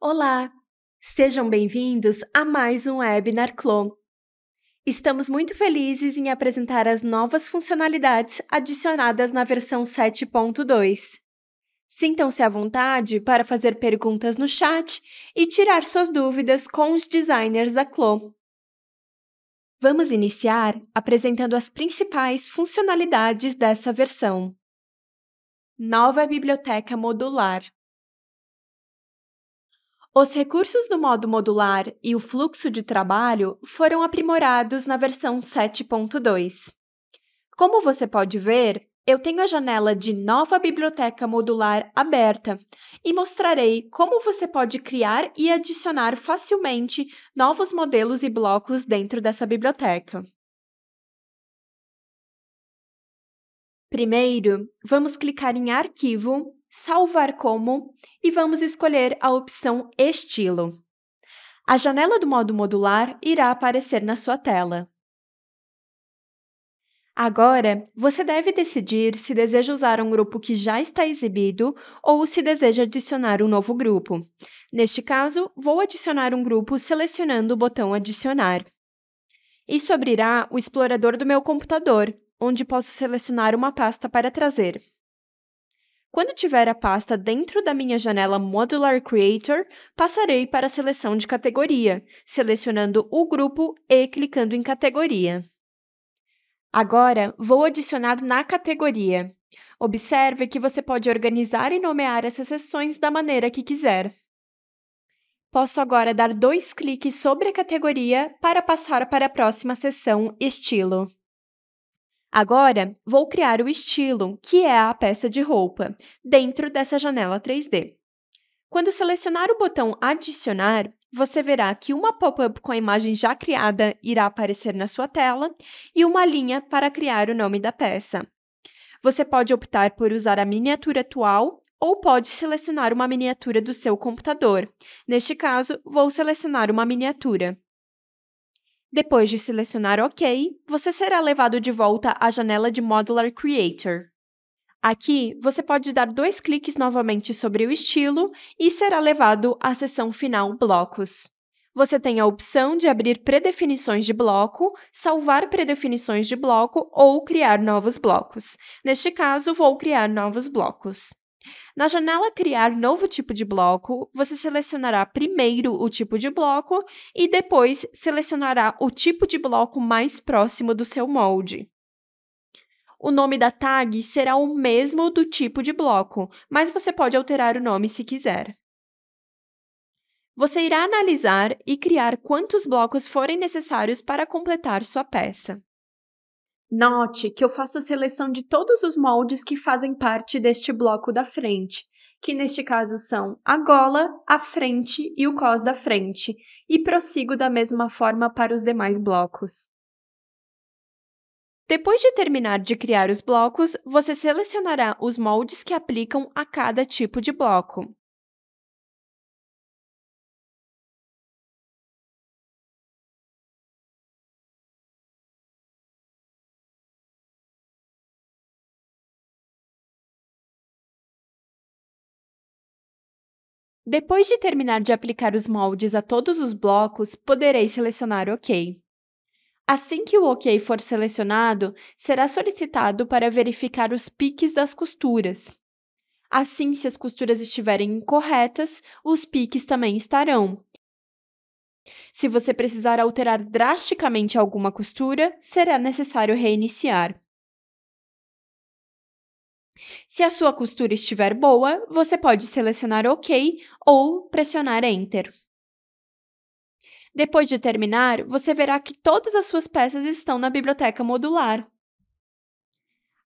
Olá, sejam bem-vindos a mais um webinar Clon. Estamos muito felizes em apresentar as novas funcionalidades adicionadas na versão 7.2. Sintam-se à vontade para fazer perguntas no chat e tirar suas dúvidas com os designers da Clon. Vamos iniciar apresentando as principais funcionalidades dessa versão. Nova biblioteca modular. Os recursos do modo modular e o fluxo de trabalho foram aprimorados na versão 7.2. Como você pode ver, eu tenho a janela de Nova Biblioteca Modular aberta e mostrarei como você pode criar e adicionar facilmente novos modelos e blocos dentro dessa biblioteca. Primeiro, vamos clicar em Arquivo salvar como e vamos escolher a opção Estilo. A janela do modo modular irá aparecer na sua tela. Agora, você deve decidir se deseja usar um grupo que já está exibido ou se deseja adicionar um novo grupo. Neste caso, vou adicionar um grupo selecionando o botão Adicionar. Isso abrirá o explorador do meu computador, onde posso selecionar uma pasta para trazer. Quando tiver a pasta dentro da minha janela Modular Creator, passarei para a seleção de categoria, selecionando o grupo e clicando em categoria. Agora, vou adicionar na categoria. Observe que você pode organizar e nomear essas seções da maneira que quiser. Posso agora dar dois cliques sobre a categoria para passar para a próxima seção Estilo. Agora, vou criar o estilo, que é a peça de roupa, dentro dessa janela 3D. Quando selecionar o botão Adicionar, você verá que uma pop-up com a imagem já criada irá aparecer na sua tela e uma linha para criar o nome da peça. Você pode optar por usar a miniatura atual ou pode selecionar uma miniatura do seu computador. Neste caso, vou selecionar uma miniatura. Depois de selecionar OK, você será levado de volta à janela de Modular Creator. Aqui, você pode dar dois cliques novamente sobre o estilo e será levado à seção final Blocos. Você tem a opção de abrir predefinições de bloco, salvar predefinições de bloco ou criar novos blocos. Neste caso, vou criar novos blocos. Na janela Criar novo tipo de bloco, você selecionará primeiro o tipo de bloco e depois selecionará o tipo de bloco mais próximo do seu molde. O nome da tag será o mesmo do tipo de bloco, mas você pode alterar o nome se quiser. Você irá analisar e criar quantos blocos forem necessários para completar sua peça. Note que eu faço a seleção de todos os moldes que fazem parte deste bloco da frente, que neste caso são a gola, a frente e o cos da frente, e prossigo da mesma forma para os demais blocos. Depois de terminar de criar os blocos, você selecionará os moldes que aplicam a cada tipo de bloco. Depois de terminar de aplicar os moldes a todos os blocos, poderei selecionar OK. Assim que o OK for selecionado, será solicitado para verificar os piques das costuras. Assim, se as costuras estiverem incorretas, os piques também estarão. Se você precisar alterar drasticamente alguma costura, será necessário reiniciar. Se a sua costura estiver boa, você pode selecionar OK ou pressionar Enter. Depois de terminar, você verá que todas as suas peças estão na biblioteca modular.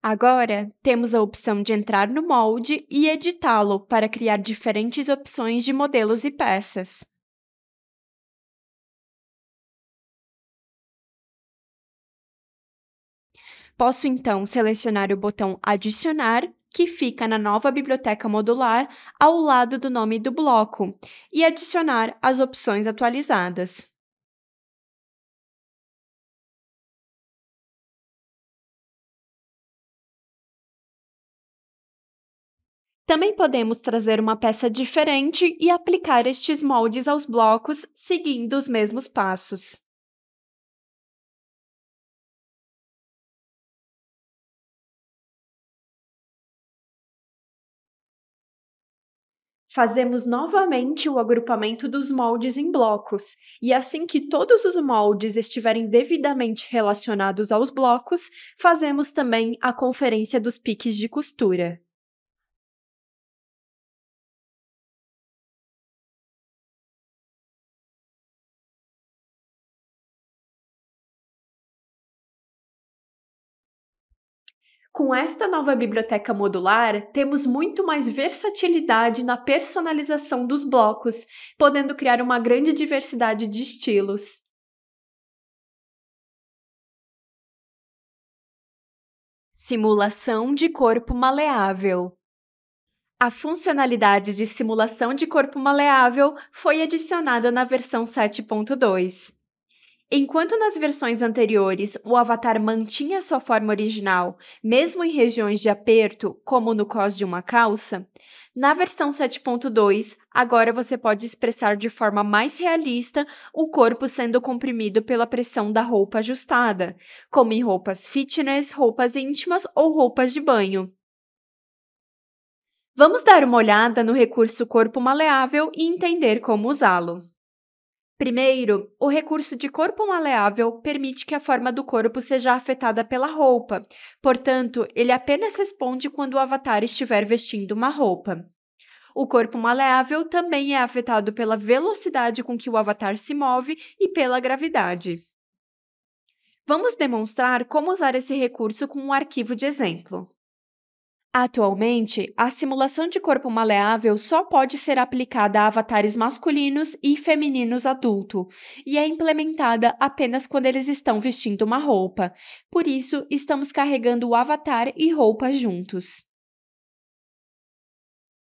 Agora, temos a opção de entrar no molde e editá-lo para criar diferentes opções de modelos e peças. Posso então selecionar o botão Adicionar, que fica na nova biblioteca modular ao lado do nome do bloco, e adicionar as opções atualizadas. Também podemos trazer uma peça diferente e aplicar estes moldes aos blocos seguindo os mesmos passos. fazemos novamente o agrupamento dos moldes em blocos, e assim que todos os moldes estiverem devidamente relacionados aos blocos, fazemos também a conferência dos piques de costura. Com esta nova biblioteca modular, temos muito mais versatilidade na personalização dos blocos, podendo criar uma grande diversidade de estilos. Simulação de corpo maleável. A funcionalidade de simulação de corpo maleável foi adicionada na versão 7.2. Enquanto nas versões anteriores o avatar mantinha sua forma original, mesmo em regiões de aperto, como no cos de uma calça, na versão 7.2, agora você pode expressar de forma mais realista o corpo sendo comprimido pela pressão da roupa ajustada, como em roupas fitness, roupas íntimas ou roupas de banho. Vamos dar uma olhada no recurso corpo maleável e entender como usá-lo. Primeiro, o recurso de corpo maleável permite que a forma do corpo seja afetada pela roupa, portanto, ele apenas responde quando o avatar estiver vestindo uma roupa. O corpo maleável também é afetado pela velocidade com que o avatar se move e pela gravidade. Vamos demonstrar como usar esse recurso com um arquivo de exemplo. Atualmente, a simulação de corpo maleável só pode ser aplicada a avatares masculinos e femininos adulto, e é implementada apenas quando eles estão vestindo uma roupa. Por isso, estamos carregando o avatar e roupa juntos.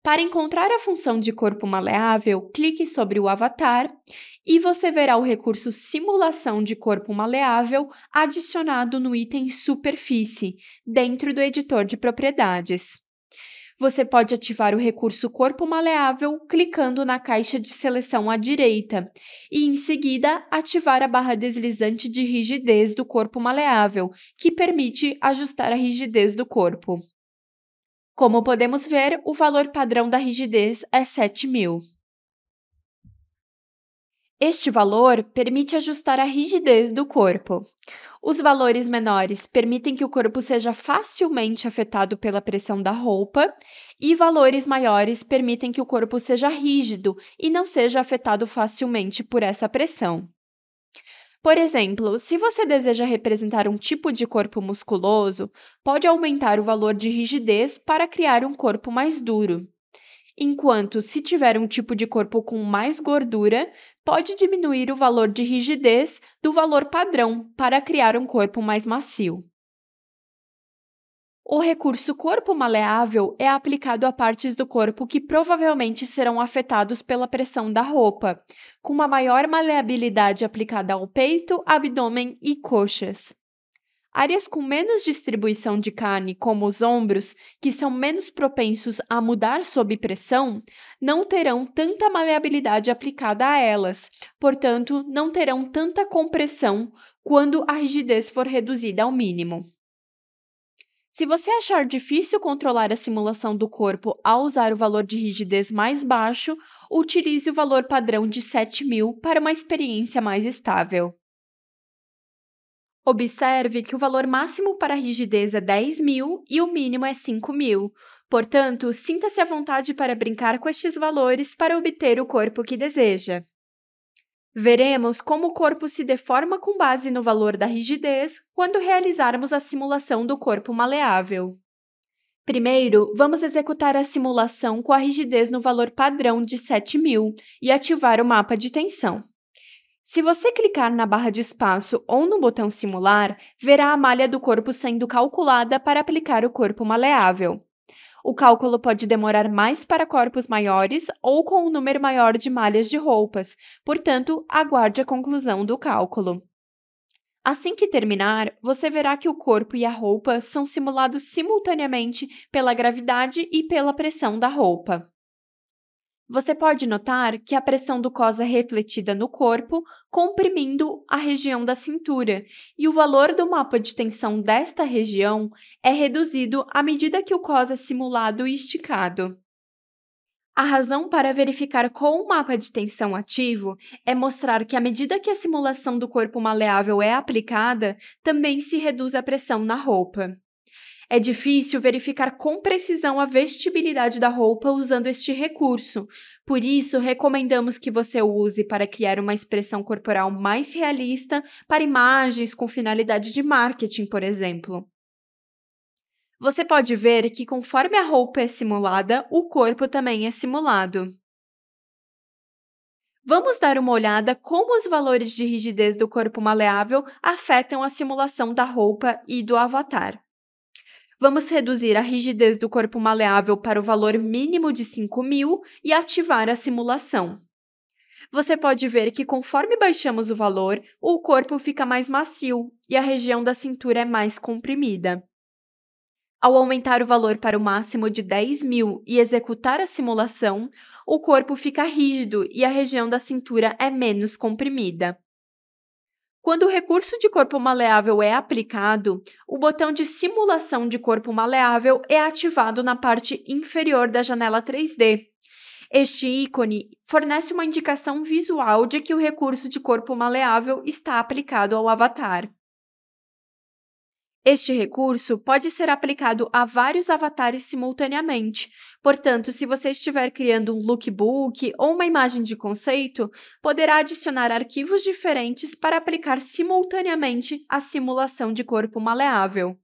Para encontrar a função de corpo maleável, clique sobre o avatar e você verá o recurso Simulação de Corpo Maleável adicionado no item Superfície, dentro do editor de propriedades. Você pode ativar o recurso Corpo Maleável clicando na caixa de seleção à direita e, em seguida, ativar a barra deslizante de rigidez do corpo maleável, que permite ajustar a rigidez do corpo. Como podemos ver, o valor padrão da rigidez é 7.000. Este valor permite ajustar a rigidez do corpo. Os valores menores permitem que o corpo seja facilmente afetado pela pressão da roupa, e valores maiores permitem que o corpo seja rígido e não seja afetado facilmente por essa pressão. Por exemplo, se você deseja representar um tipo de corpo musculoso, pode aumentar o valor de rigidez para criar um corpo mais duro. Enquanto, se tiver um tipo de corpo com mais gordura, pode diminuir o valor de rigidez do valor padrão para criar um corpo mais macio. O recurso corpo maleável é aplicado a partes do corpo que provavelmente serão afetados pela pressão da roupa, com uma maior maleabilidade aplicada ao peito, abdômen e coxas. Áreas com menos distribuição de carne, como os ombros, que são menos propensos a mudar sob pressão, não terão tanta maleabilidade aplicada a elas, portanto, não terão tanta compressão quando a rigidez for reduzida ao mínimo. Se você achar difícil controlar a simulação do corpo ao usar o valor de rigidez mais baixo, utilize o valor padrão de 7000 para uma experiência mais estável. Observe que o valor máximo para a rigidez é 10.000 e o mínimo é 5.000. Portanto, sinta-se à vontade para brincar com estes valores para obter o corpo que deseja. Veremos como o corpo se deforma com base no valor da rigidez quando realizarmos a simulação do corpo maleável. Primeiro, vamos executar a simulação com a rigidez no valor padrão de 7000 e ativar o mapa de tensão. Se você clicar na barra de espaço ou no botão simular, verá a malha do corpo sendo calculada para aplicar o corpo maleável. O cálculo pode demorar mais para corpos maiores ou com um número maior de malhas de roupas, portanto, aguarde a conclusão do cálculo. Assim que terminar, você verá que o corpo e a roupa são simulados simultaneamente pela gravidade e pela pressão da roupa. Você pode notar que a pressão do cos é refletida no corpo, comprimindo a região da cintura, e o valor do mapa de tensão desta região é reduzido à medida que o cos é simulado e esticado. A razão para verificar com o mapa de tensão ativo é mostrar que, à medida que a simulação do corpo maleável é aplicada, também se reduz a pressão na roupa. É difícil verificar com precisão a vestibilidade da roupa usando este recurso, por isso recomendamos que você use para criar uma expressão corporal mais realista para imagens com finalidade de marketing, por exemplo. Você pode ver que conforme a roupa é simulada, o corpo também é simulado. Vamos dar uma olhada como os valores de rigidez do corpo maleável afetam a simulação da roupa e do avatar. Vamos reduzir a rigidez do corpo maleável para o valor mínimo de 5.000 e ativar a simulação. Você pode ver que conforme baixamos o valor, o corpo fica mais macio e a região da cintura é mais comprimida. Ao aumentar o valor para o máximo de 10.000 e executar a simulação, o corpo fica rígido e a região da cintura é menos comprimida. Quando o recurso de corpo maleável é aplicado, o botão de simulação de corpo maleável é ativado na parte inferior da janela 3D. Este ícone fornece uma indicação visual de que o recurso de corpo maleável está aplicado ao avatar. Este recurso pode ser aplicado a vários avatares simultaneamente, Portanto, se você estiver criando um lookbook ou uma imagem de conceito, poderá adicionar arquivos diferentes para aplicar simultaneamente a simulação de corpo maleável.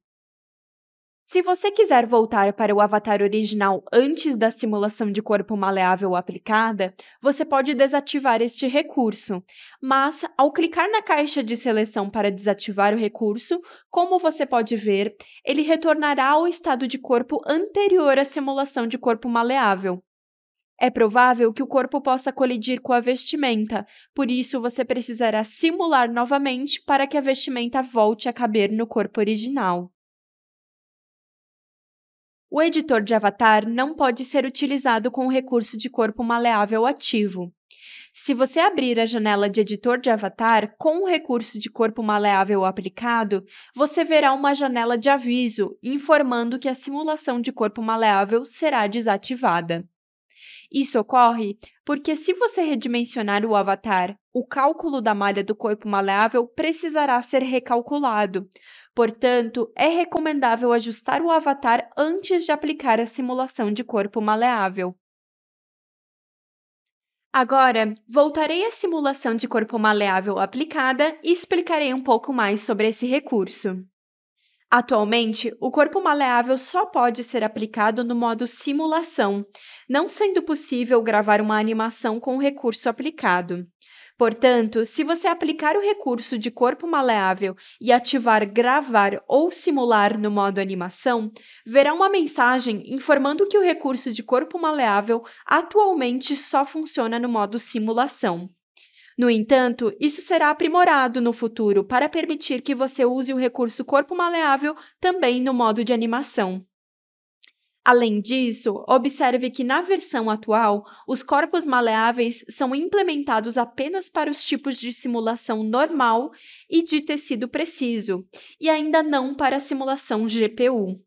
Se você quiser voltar para o avatar original antes da simulação de corpo maleável aplicada, você pode desativar este recurso, mas ao clicar na caixa de seleção para desativar o recurso, como você pode ver, ele retornará ao estado de corpo anterior à simulação de corpo maleável. É provável que o corpo possa colidir com a vestimenta, por isso você precisará simular novamente para que a vestimenta volte a caber no corpo original. O editor de avatar não pode ser utilizado com o recurso de corpo maleável ativo. Se você abrir a janela de editor de avatar com o recurso de corpo maleável aplicado, você verá uma janela de aviso informando que a simulação de corpo maleável será desativada. Isso ocorre porque, se você redimensionar o avatar, o cálculo da malha do corpo maleável precisará ser recalculado, Portanto, é recomendável ajustar o avatar antes de aplicar a simulação de corpo maleável. Agora, voltarei à simulação de corpo maleável aplicada e explicarei um pouco mais sobre esse recurso. Atualmente, o corpo maleável só pode ser aplicado no modo simulação, não sendo possível gravar uma animação com o recurso aplicado. Portanto, se você aplicar o recurso de corpo maleável e ativar gravar ou simular no modo animação, verá uma mensagem informando que o recurso de corpo maleável atualmente só funciona no modo simulação. No entanto, isso será aprimorado no futuro para permitir que você use o recurso corpo maleável também no modo de animação. Além disso, observe que na versão atual, os corpos maleáveis são implementados apenas para os tipos de simulação normal e de tecido preciso, e ainda não para a simulação GPU.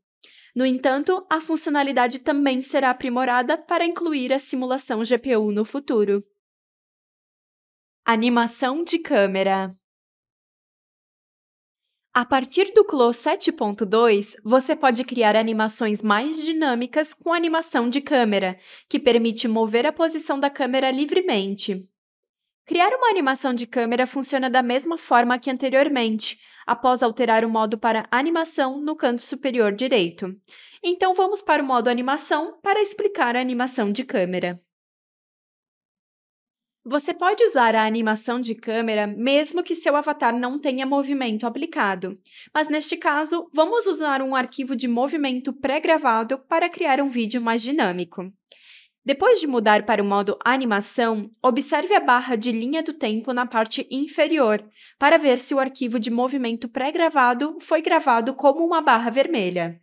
No entanto, a funcionalidade também será aprimorada para incluir a simulação GPU no futuro. Animação de câmera. A partir do CLO 7.2, você pode criar animações mais dinâmicas com animação de câmera, que permite mover a posição da câmera livremente. Criar uma animação de câmera funciona da mesma forma que anteriormente, após alterar o modo para animação no canto superior direito. Então vamos para o modo animação para explicar a animação de câmera. Você pode usar a animação de câmera mesmo que seu avatar não tenha movimento aplicado, mas neste caso, vamos usar um arquivo de movimento pré-gravado para criar um vídeo mais dinâmico. Depois de mudar para o modo animação, observe a barra de linha do tempo na parte inferior para ver se o arquivo de movimento pré-gravado foi gravado como uma barra vermelha.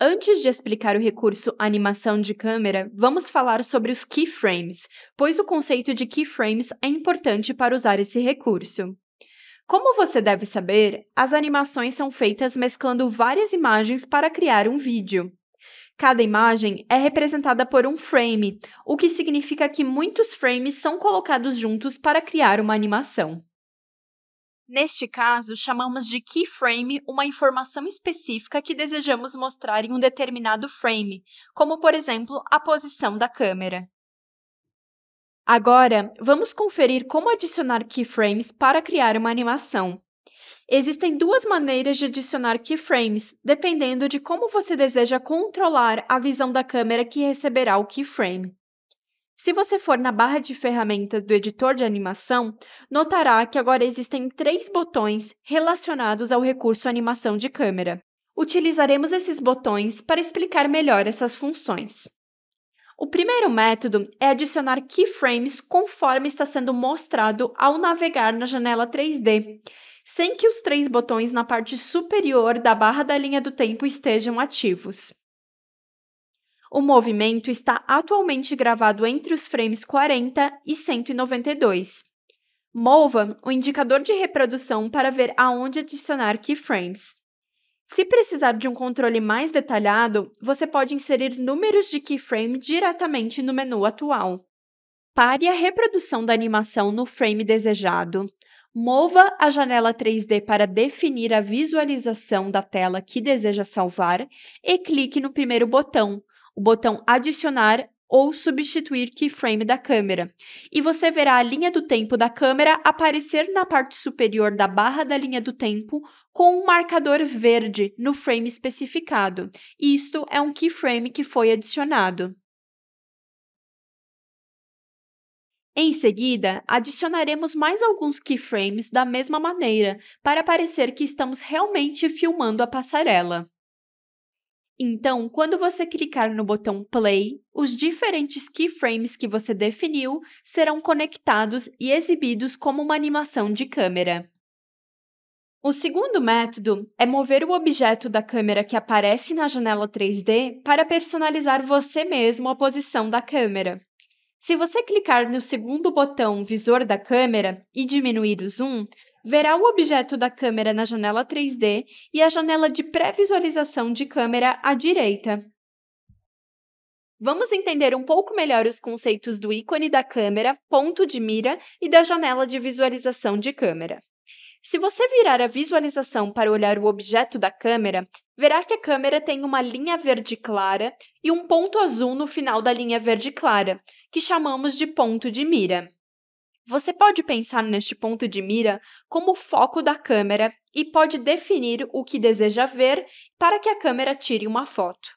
Antes de explicar o recurso animação de câmera, vamos falar sobre os keyframes, pois o conceito de keyframes é importante para usar esse recurso. Como você deve saber, as animações são feitas mesclando várias imagens para criar um vídeo. Cada imagem é representada por um frame, o que significa que muitos frames são colocados juntos para criar uma animação. Neste caso, chamamos de keyframe uma informação específica que desejamos mostrar em um determinado frame, como por exemplo a posição da câmera. Agora, vamos conferir como adicionar keyframes para criar uma animação. Existem duas maneiras de adicionar keyframes, dependendo de como você deseja controlar a visão da câmera que receberá o keyframe. Se você for na barra de ferramentas do editor de animação, notará que agora existem três botões relacionados ao recurso animação de câmera. Utilizaremos esses botões para explicar melhor essas funções. O primeiro método é adicionar keyframes conforme está sendo mostrado ao navegar na janela 3D, sem que os três botões na parte superior da barra da linha do tempo estejam ativos. O movimento está atualmente gravado entre os frames 40 e 192. Mova o indicador de reprodução para ver aonde adicionar keyframes. Se precisar de um controle mais detalhado, você pode inserir números de keyframe diretamente no menu atual. Pare a reprodução da animação no frame desejado. Mova a janela 3D para definir a visualização da tela que deseja salvar e clique no primeiro botão, o botão adicionar ou substituir keyframe da câmera, e você verá a linha do tempo da câmera aparecer na parte superior da barra da linha do tempo com um marcador verde no frame especificado. Isto é um keyframe que foi adicionado. Em seguida, adicionaremos mais alguns keyframes da mesma maneira, para parecer que estamos realmente filmando a passarela. Então, quando você clicar no botão Play, os diferentes keyframes que você definiu serão conectados e exibidos como uma animação de câmera. O segundo método é mover o objeto da câmera que aparece na janela 3D para personalizar você mesmo a posição da câmera. Se você clicar no segundo botão Visor da câmera e diminuir o zoom, verá o objeto da câmera na janela 3D e a janela de pré-visualização de câmera à direita. Vamos entender um pouco melhor os conceitos do ícone da câmera, ponto de mira e da janela de visualização de câmera. Se você virar a visualização para olhar o objeto da câmera, verá que a câmera tem uma linha verde clara e um ponto azul no final da linha verde clara, que chamamos de ponto de mira. Você pode pensar neste ponto de mira como foco da câmera e pode definir o que deseja ver para que a câmera tire uma foto.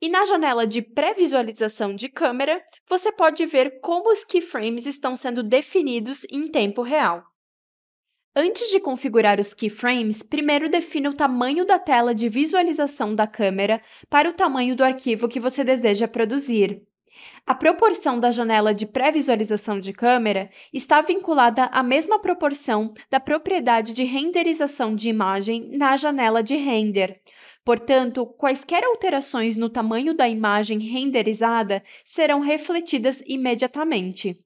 E na janela de pré-visualização de câmera, você pode ver como os keyframes estão sendo definidos em tempo real. Antes de configurar os keyframes, primeiro defina o tamanho da tela de visualização da câmera para o tamanho do arquivo que você deseja produzir. A proporção da janela de pré-visualização de câmera está vinculada à mesma proporção da propriedade de renderização de imagem na janela de render. Portanto, quaisquer alterações no tamanho da imagem renderizada serão refletidas imediatamente.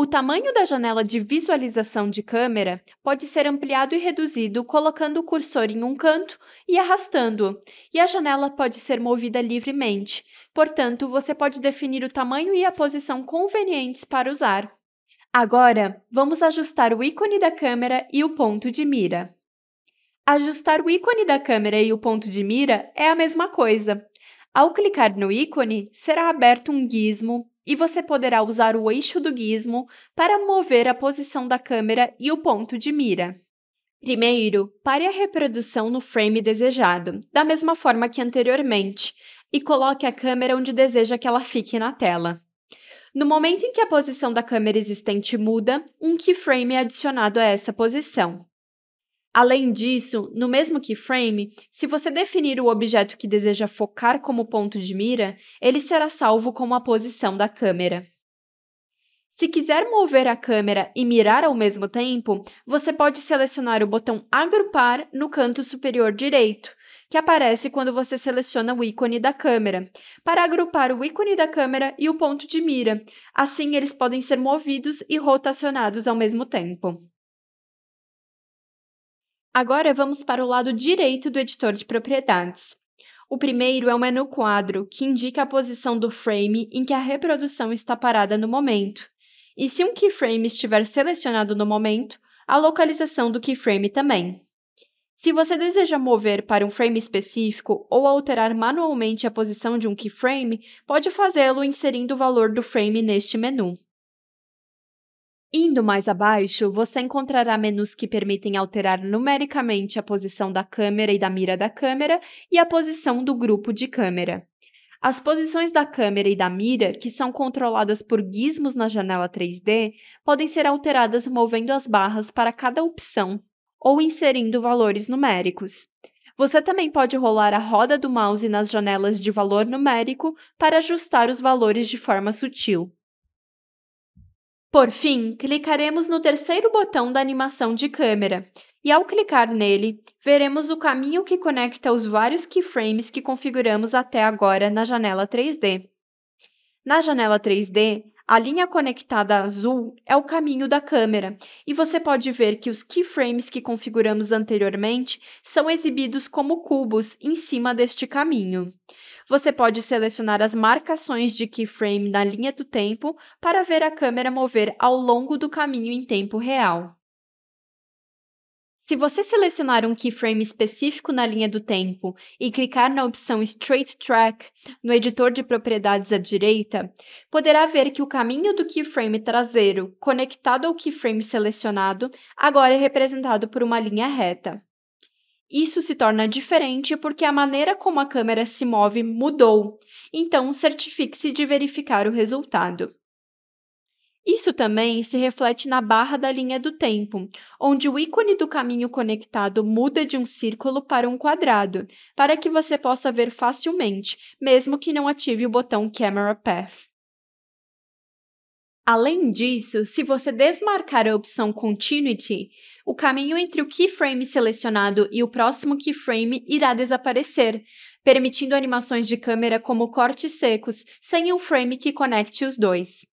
O tamanho da janela de visualização de câmera pode ser ampliado e reduzido colocando o cursor em um canto e arrastando-o, e a janela pode ser movida livremente. Portanto, você pode definir o tamanho e a posição convenientes para usar. Agora, vamos ajustar o ícone da câmera e o ponto de mira. Ajustar o ícone da câmera e o ponto de mira é a mesma coisa. Ao clicar no ícone, será aberto um gizmo e você poderá usar o eixo do gizmo para mover a posição da câmera e o ponto de mira. Primeiro, pare a reprodução no frame desejado, da mesma forma que anteriormente, e coloque a câmera onde deseja que ela fique na tela. No momento em que a posição da câmera existente muda, um keyframe é adicionado a essa posição. Além disso, no mesmo keyframe, se você definir o objeto que deseja focar como ponto de mira, ele será salvo com a posição da câmera. Se quiser mover a câmera e mirar ao mesmo tempo, você pode selecionar o botão Agrupar no canto superior direito, que aparece quando você seleciona o ícone da câmera, para agrupar o ícone da câmera e o ponto de mira. Assim, eles podem ser movidos e rotacionados ao mesmo tempo. Agora vamos para o lado direito do editor de propriedades. O primeiro é um menu quadro, que indica a posição do frame em que a reprodução está parada no momento. E se um keyframe estiver selecionado no momento, a localização do keyframe também. Se você deseja mover para um frame específico ou alterar manualmente a posição de um keyframe, pode fazê-lo inserindo o valor do frame neste menu. Indo mais abaixo, você encontrará menus que permitem alterar numericamente a posição da câmera e da mira da câmera e a posição do grupo de câmera. As posições da câmera e da mira, que são controladas por gizmos na janela 3D, podem ser alteradas movendo as barras para cada opção ou inserindo valores numéricos. Você também pode rolar a roda do mouse nas janelas de valor numérico para ajustar os valores de forma sutil. Por fim, clicaremos no terceiro botão da animação de câmera, e ao clicar nele, veremos o caminho que conecta os vários keyframes que configuramos até agora na janela 3D. Na janela 3D, a linha conectada azul é o caminho da câmera, e você pode ver que os keyframes que configuramos anteriormente são exibidos como cubos em cima deste caminho. Você pode selecionar as marcações de keyframe na linha do tempo para ver a câmera mover ao longo do caminho em tempo real. Se você selecionar um keyframe específico na linha do tempo e clicar na opção Straight Track no editor de propriedades à direita, poderá ver que o caminho do keyframe traseiro conectado ao keyframe selecionado agora é representado por uma linha reta. Isso se torna diferente porque a maneira como a câmera se move mudou, então certifique-se de verificar o resultado. Isso também se reflete na barra da linha do tempo, onde o ícone do caminho conectado muda de um círculo para um quadrado, para que você possa ver facilmente, mesmo que não ative o botão Camera Path. Além disso, se você desmarcar a opção Continuity, o caminho entre o keyframe selecionado e o próximo keyframe irá desaparecer, permitindo animações de câmera como cortes secos sem um frame que conecte os dois.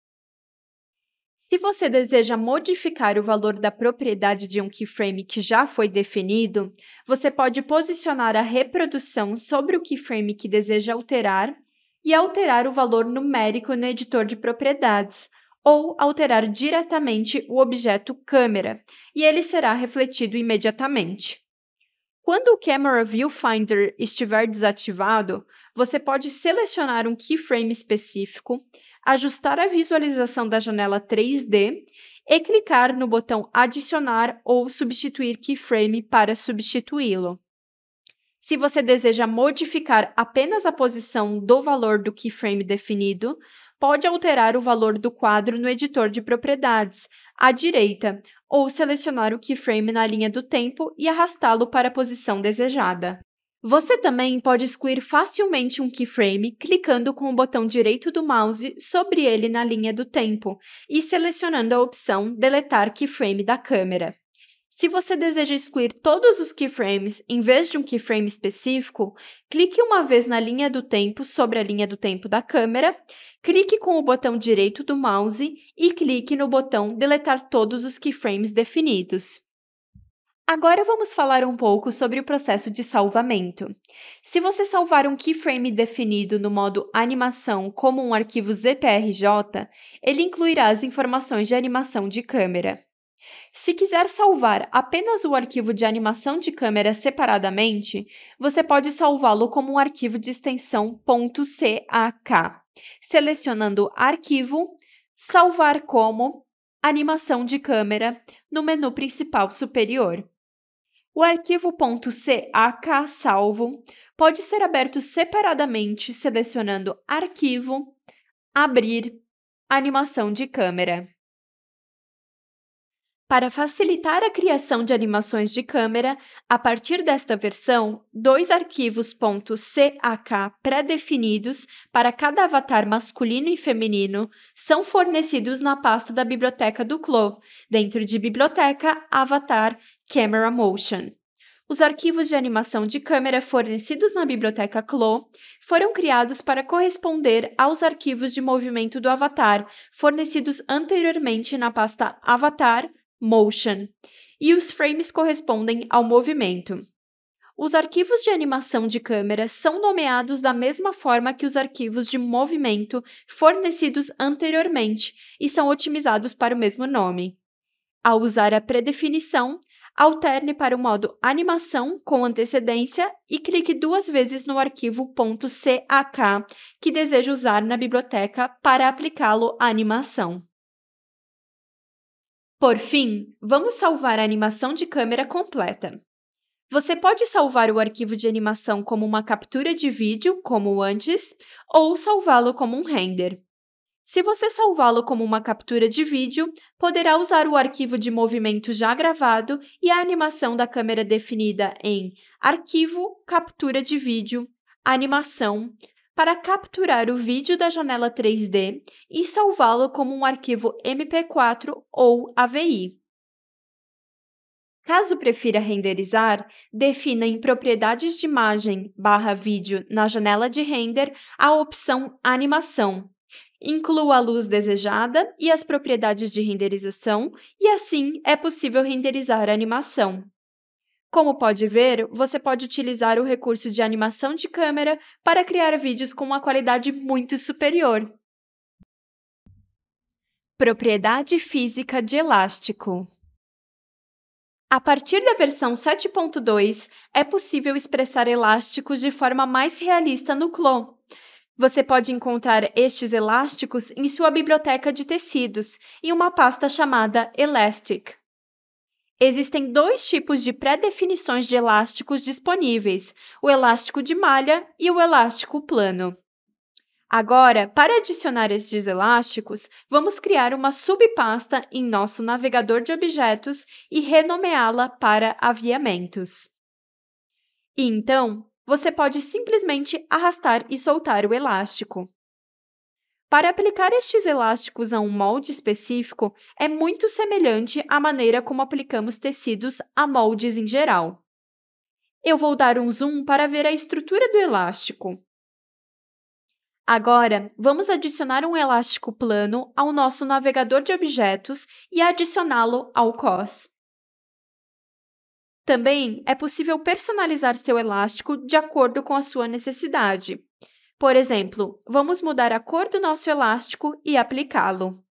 Se você deseja modificar o valor da propriedade de um keyframe que já foi definido, você pode posicionar a reprodução sobre o keyframe que deseja alterar e alterar o valor numérico no editor de propriedades, ou alterar diretamente o objeto câmera, e ele será refletido imediatamente. Quando o Camera Viewfinder estiver desativado, você pode selecionar um keyframe específico, ajustar a visualização da janela 3D e clicar no botão Adicionar ou Substituir Keyframe para substituí-lo. Se você deseja modificar apenas a posição do valor do keyframe definido, pode alterar o valor do quadro no editor de propriedades, à direita, ou selecionar o keyframe na linha do tempo e arrastá-lo para a posição desejada. Você também pode excluir facilmente um keyframe clicando com o botão direito do mouse sobre ele na linha do tempo e selecionando a opção Deletar keyframe da câmera. Se você deseja excluir todos os keyframes em vez de um keyframe específico, clique uma vez na linha do tempo sobre a linha do tempo da câmera clique com o botão direito do mouse e clique no botão Deletar todos os keyframes definidos. Agora vamos falar um pouco sobre o processo de salvamento. Se você salvar um keyframe definido no modo animação como um arquivo ZPRJ, ele incluirá as informações de animação de câmera. Se quiser salvar apenas o arquivo de animação de câmera separadamente, você pode salvá-lo como um arquivo de extensão .cac, selecionando Arquivo, Salvar como, Animação de câmera, no menu principal superior. O arquivo .cac salvo pode ser aberto separadamente selecionando Arquivo, Abrir, Animação de câmera. Para facilitar a criação de animações de câmera, a partir desta versão, dois arquivos .cak pré-definidos para cada avatar masculino e feminino são fornecidos na pasta da biblioteca do CLO, dentro de Biblioteca Avatar Camera Motion. Os arquivos de animação de câmera fornecidos na biblioteca CLO foram criados para corresponder aos arquivos de movimento do avatar fornecidos anteriormente na pasta Avatar motion, e os frames correspondem ao movimento. Os arquivos de animação de câmera são nomeados da mesma forma que os arquivos de movimento fornecidos anteriormente e são otimizados para o mesmo nome. Ao usar a predefinição, alterne para o modo Animação com antecedência e clique duas vezes no arquivo .cac que deseja usar na biblioteca para aplicá-lo à animação. Por fim, vamos salvar a animação de câmera completa. Você pode salvar o arquivo de animação como uma captura de vídeo, como antes, ou salvá-lo como um render. Se você salvá-lo como uma captura de vídeo, poderá usar o arquivo de movimento já gravado e a animação da câmera definida em Arquivo, Captura de Vídeo, Animação, para capturar o vídeo da janela 3D e salvá-lo como um arquivo MP4 ou AVI. Caso prefira renderizar, defina em Propriedades de imagem barra vídeo na janela de render a opção Animação. Inclua a luz desejada e as propriedades de renderização, e assim é possível renderizar a animação. Como pode ver, você pode utilizar o recurso de animação de câmera para criar vídeos com uma qualidade muito superior. Propriedade física de elástico. A partir da versão 7.2, é possível expressar elásticos de forma mais realista no CLO. Você pode encontrar estes elásticos em sua biblioteca de tecidos, em uma pasta chamada Elastic. Existem dois tipos de pré-definições de elásticos disponíveis: o elástico de malha e o elástico plano. Agora, para adicionar estes elásticos, vamos criar uma subpasta em nosso navegador de objetos e renomeá-la para aviamentos. E então, você pode simplesmente arrastar e soltar o elástico. Para aplicar estes elásticos a um molde específico é muito semelhante à maneira como aplicamos tecidos a moldes em geral. Eu vou dar um zoom para ver a estrutura do elástico. Agora, vamos adicionar um elástico plano ao nosso navegador de objetos e adicioná-lo ao COS. Também é possível personalizar seu elástico de acordo com a sua necessidade. Por exemplo, vamos mudar a cor do nosso elástico e aplicá-lo.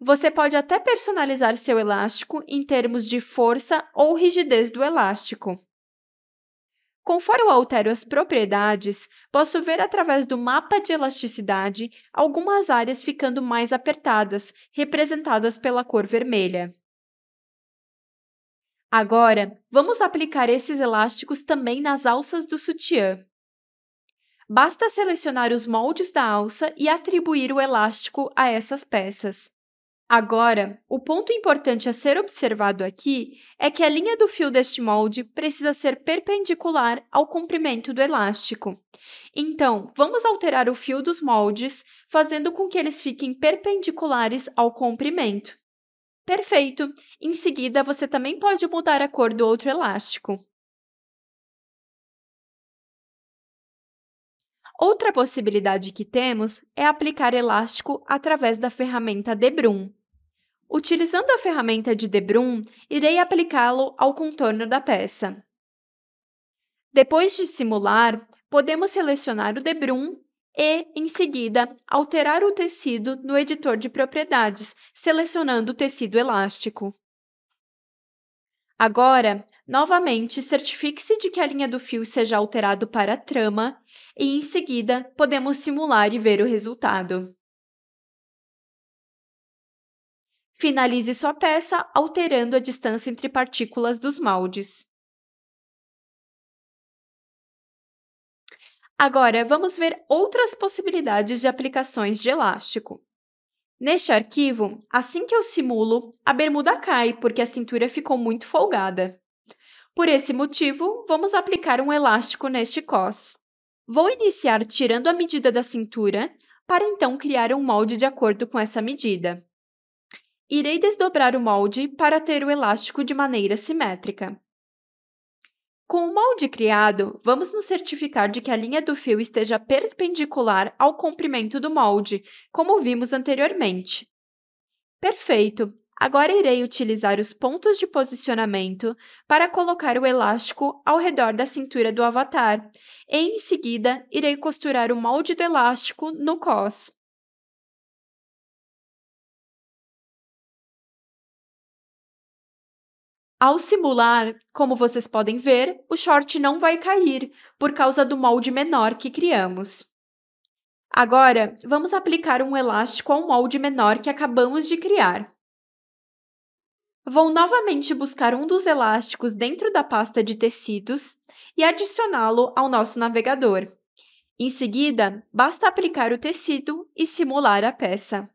Você pode até personalizar seu elástico em termos de força ou rigidez do elástico. Conforme eu altero as propriedades, posso ver através do mapa de elasticidade algumas áreas ficando mais apertadas, representadas pela cor vermelha. Agora, vamos aplicar esses elásticos também nas alças do sutiã. Basta selecionar os moldes da alça e atribuir o elástico a essas peças. Agora, o ponto importante a ser observado aqui é que a linha do fio deste molde precisa ser perpendicular ao comprimento do elástico. Então, vamos alterar o fio dos moldes, fazendo com que eles fiquem perpendiculares ao comprimento. Perfeito! Em seguida, você também pode mudar a cor do outro elástico. Outra possibilidade que temos é aplicar elástico através da ferramenta de Brum. Utilizando a ferramenta de Debrum, Brum, irei aplicá-lo ao contorno da peça. Depois de simular, podemos selecionar o Debrum Brum e, em seguida, alterar o tecido no editor de propriedades, selecionando o tecido elástico. Agora, novamente, certifique-se de que a linha do fio seja alterada para trama e em seguida podemos simular e ver o resultado. Finalize sua peça alterando a distância entre partículas dos moldes. Agora, vamos ver outras possibilidades de aplicações de elástico. Neste arquivo, assim que eu simulo, a bermuda cai porque a cintura ficou muito folgada. Por esse motivo, vamos aplicar um elástico neste cos. Vou iniciar tirando a medida da cintura para então criar um molde de acordo com essa medida. Irei desdobrar o molde para ter o elástico de maneira simétrica. Com o molde criado, vamos nos certificar de que a linha do fio esteja perpendicular ao comprimento do molde, como vimos anteriormente. Perfeito! Agora irei utilizar os pontos de posicionamento para colocar o elástico ao redor da cintura do avatar e em seguida irei costurar o molde do elástico no cos. Ao simular, como vocês podem ver, o short não vai cair por causa do molde menor que criamos. Agora, vamos aplicar um elástico ao molde menor que acabamos de criar. Vou novamente buscar um dos elásticos dentro da pasta de tecidos e adicioná-lo ao nosso navegador. Em seguida, basta aplicar o tecido e simular a peça.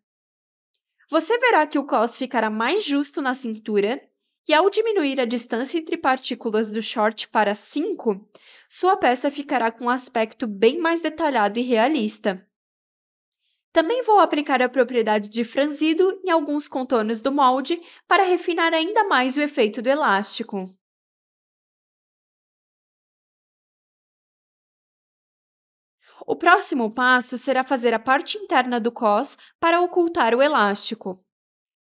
Você verá que o cos ficará mais justo na cintura e ao diminuir a distância entre partículas do short para 5, sua peça ficará com um aspecto bem mais detalhado e realista. Também vou aplicar a propriedade de franzido em alguns contornos do molde para refinar ainda mais o efeito do elástico. O próximo passo será fazer a parte interna do cos para ocultar o elástico.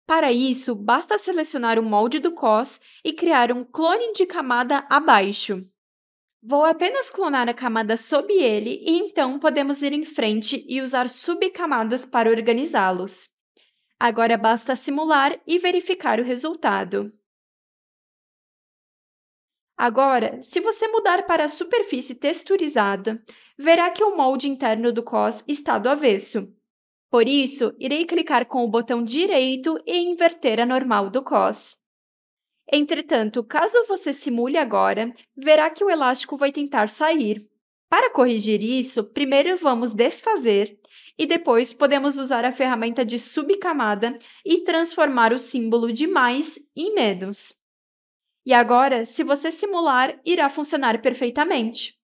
Para isso, basta selecionar o molde do cos e criar um clone de camada abaixo. Vou apenas clonar a camada sob ele e então podemos ir em frente e usar subcamadas para organizá-los. Agora basta simular e verificar o resultado. Agora, se você mudar para a superfície texturizada, verá que o molde interno do COS está do avesso. Por isso, irei clicar com o botão direito e inverter a normal do COS. Entretanto, caso você simule agora, verá que o elástico vai tentar sair. Para corrigir isso, primeiro vamos desfazer e depois podemos usar a ferramenta de subcamada e transformar o símbolo de mais em menos. E agora, se você simular, irá funcionar perfeitamente.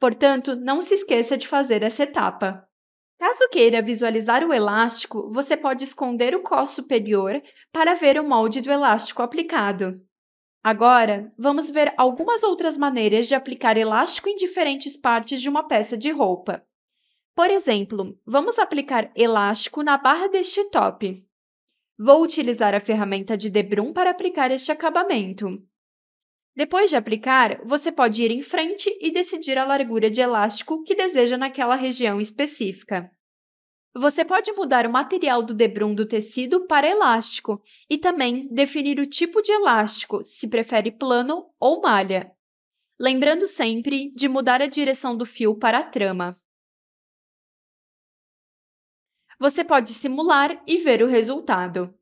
Portanto, não se esqueça de fazer essa etapa. Caso queira visualizar o elástico, você pode esconder o cos superior para ver o molde do elástico aplicado. Agora, vamos ver algumas outras maneiras de aplicar elástico em diferentes partes de uma peça de roupa. Por exemplo, vamos aplicar elástico na barra deste top. Vou utilizar a ferramenta de Debrum para aplicar este acabamento. Depois de aplicar, você pode ir em frente e decidir a largura de elástico que deseja naquela região específica. Você pode mudar o material do debrum do tecido para elástico e também definir o tipo de elástico, se prefere plano ou malha. Lembrando sempre de mudar a direção do fio para a trama. Você pode simular e ver o resultado.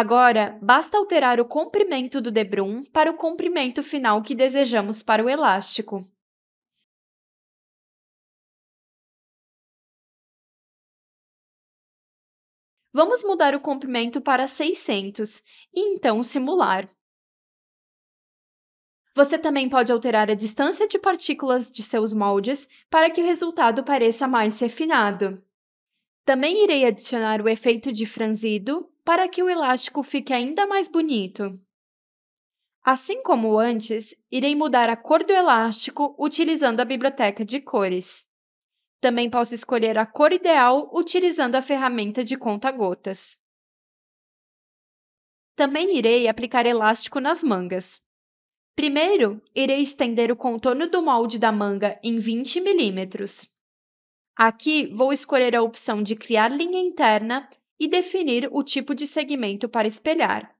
Agora, basta alterar o comprimento do debrum para o comprimento final que desejamos para o elástico. Vamos mudar o comprimento para 600 e então simular. Você também pode alterar a distância de partículas de seus moldes para que o resultado pareça mais refinado. Também irei adicionar o efeito de franzido para que o elástico fique ainda mais bonito. Assim como antes, irei mudar a cor do elástico utilizando a biblioteca de cores. Também posso escolher a cor ideal utilizando a ferramenta de conta-gotas. Também irei aplicar elástico nas mangas. Primeiro, irei estender o contorno do molde da manga em 20 mm. Aqui, vou escolher a opção de criar linha interna e definir o tipo de segmento para espelhar.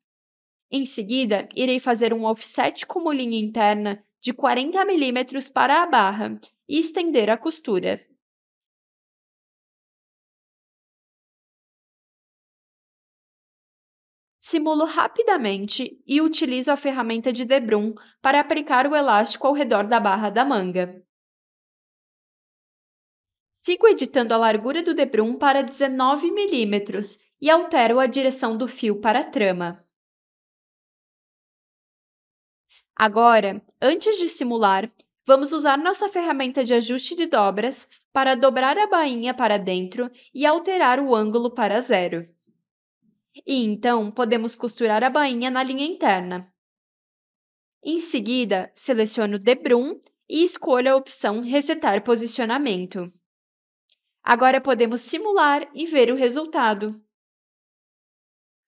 Em seguida, irei fazer um offset como linha interna de 40 mm para a barra e estender a costura. Simulo rapidamente e utilizo a ferramenta de Debrum para aplicar o elástico ao redor da barra da manga. Sigo editando a largura do debrum para 19 mm e altero a direção do fio para a trama. Agora, antes de simular, vamos usar nossa ferramenta de ajuste de dobras para dobrar a bainha para dentro e alterar o ângulo para zero. E então, podemos costurar a bainha na linha interna. Em seguida, seleciono Debrum e escolho a opção Resetar Posicionamento. Agora podemos simular e ver o resultado.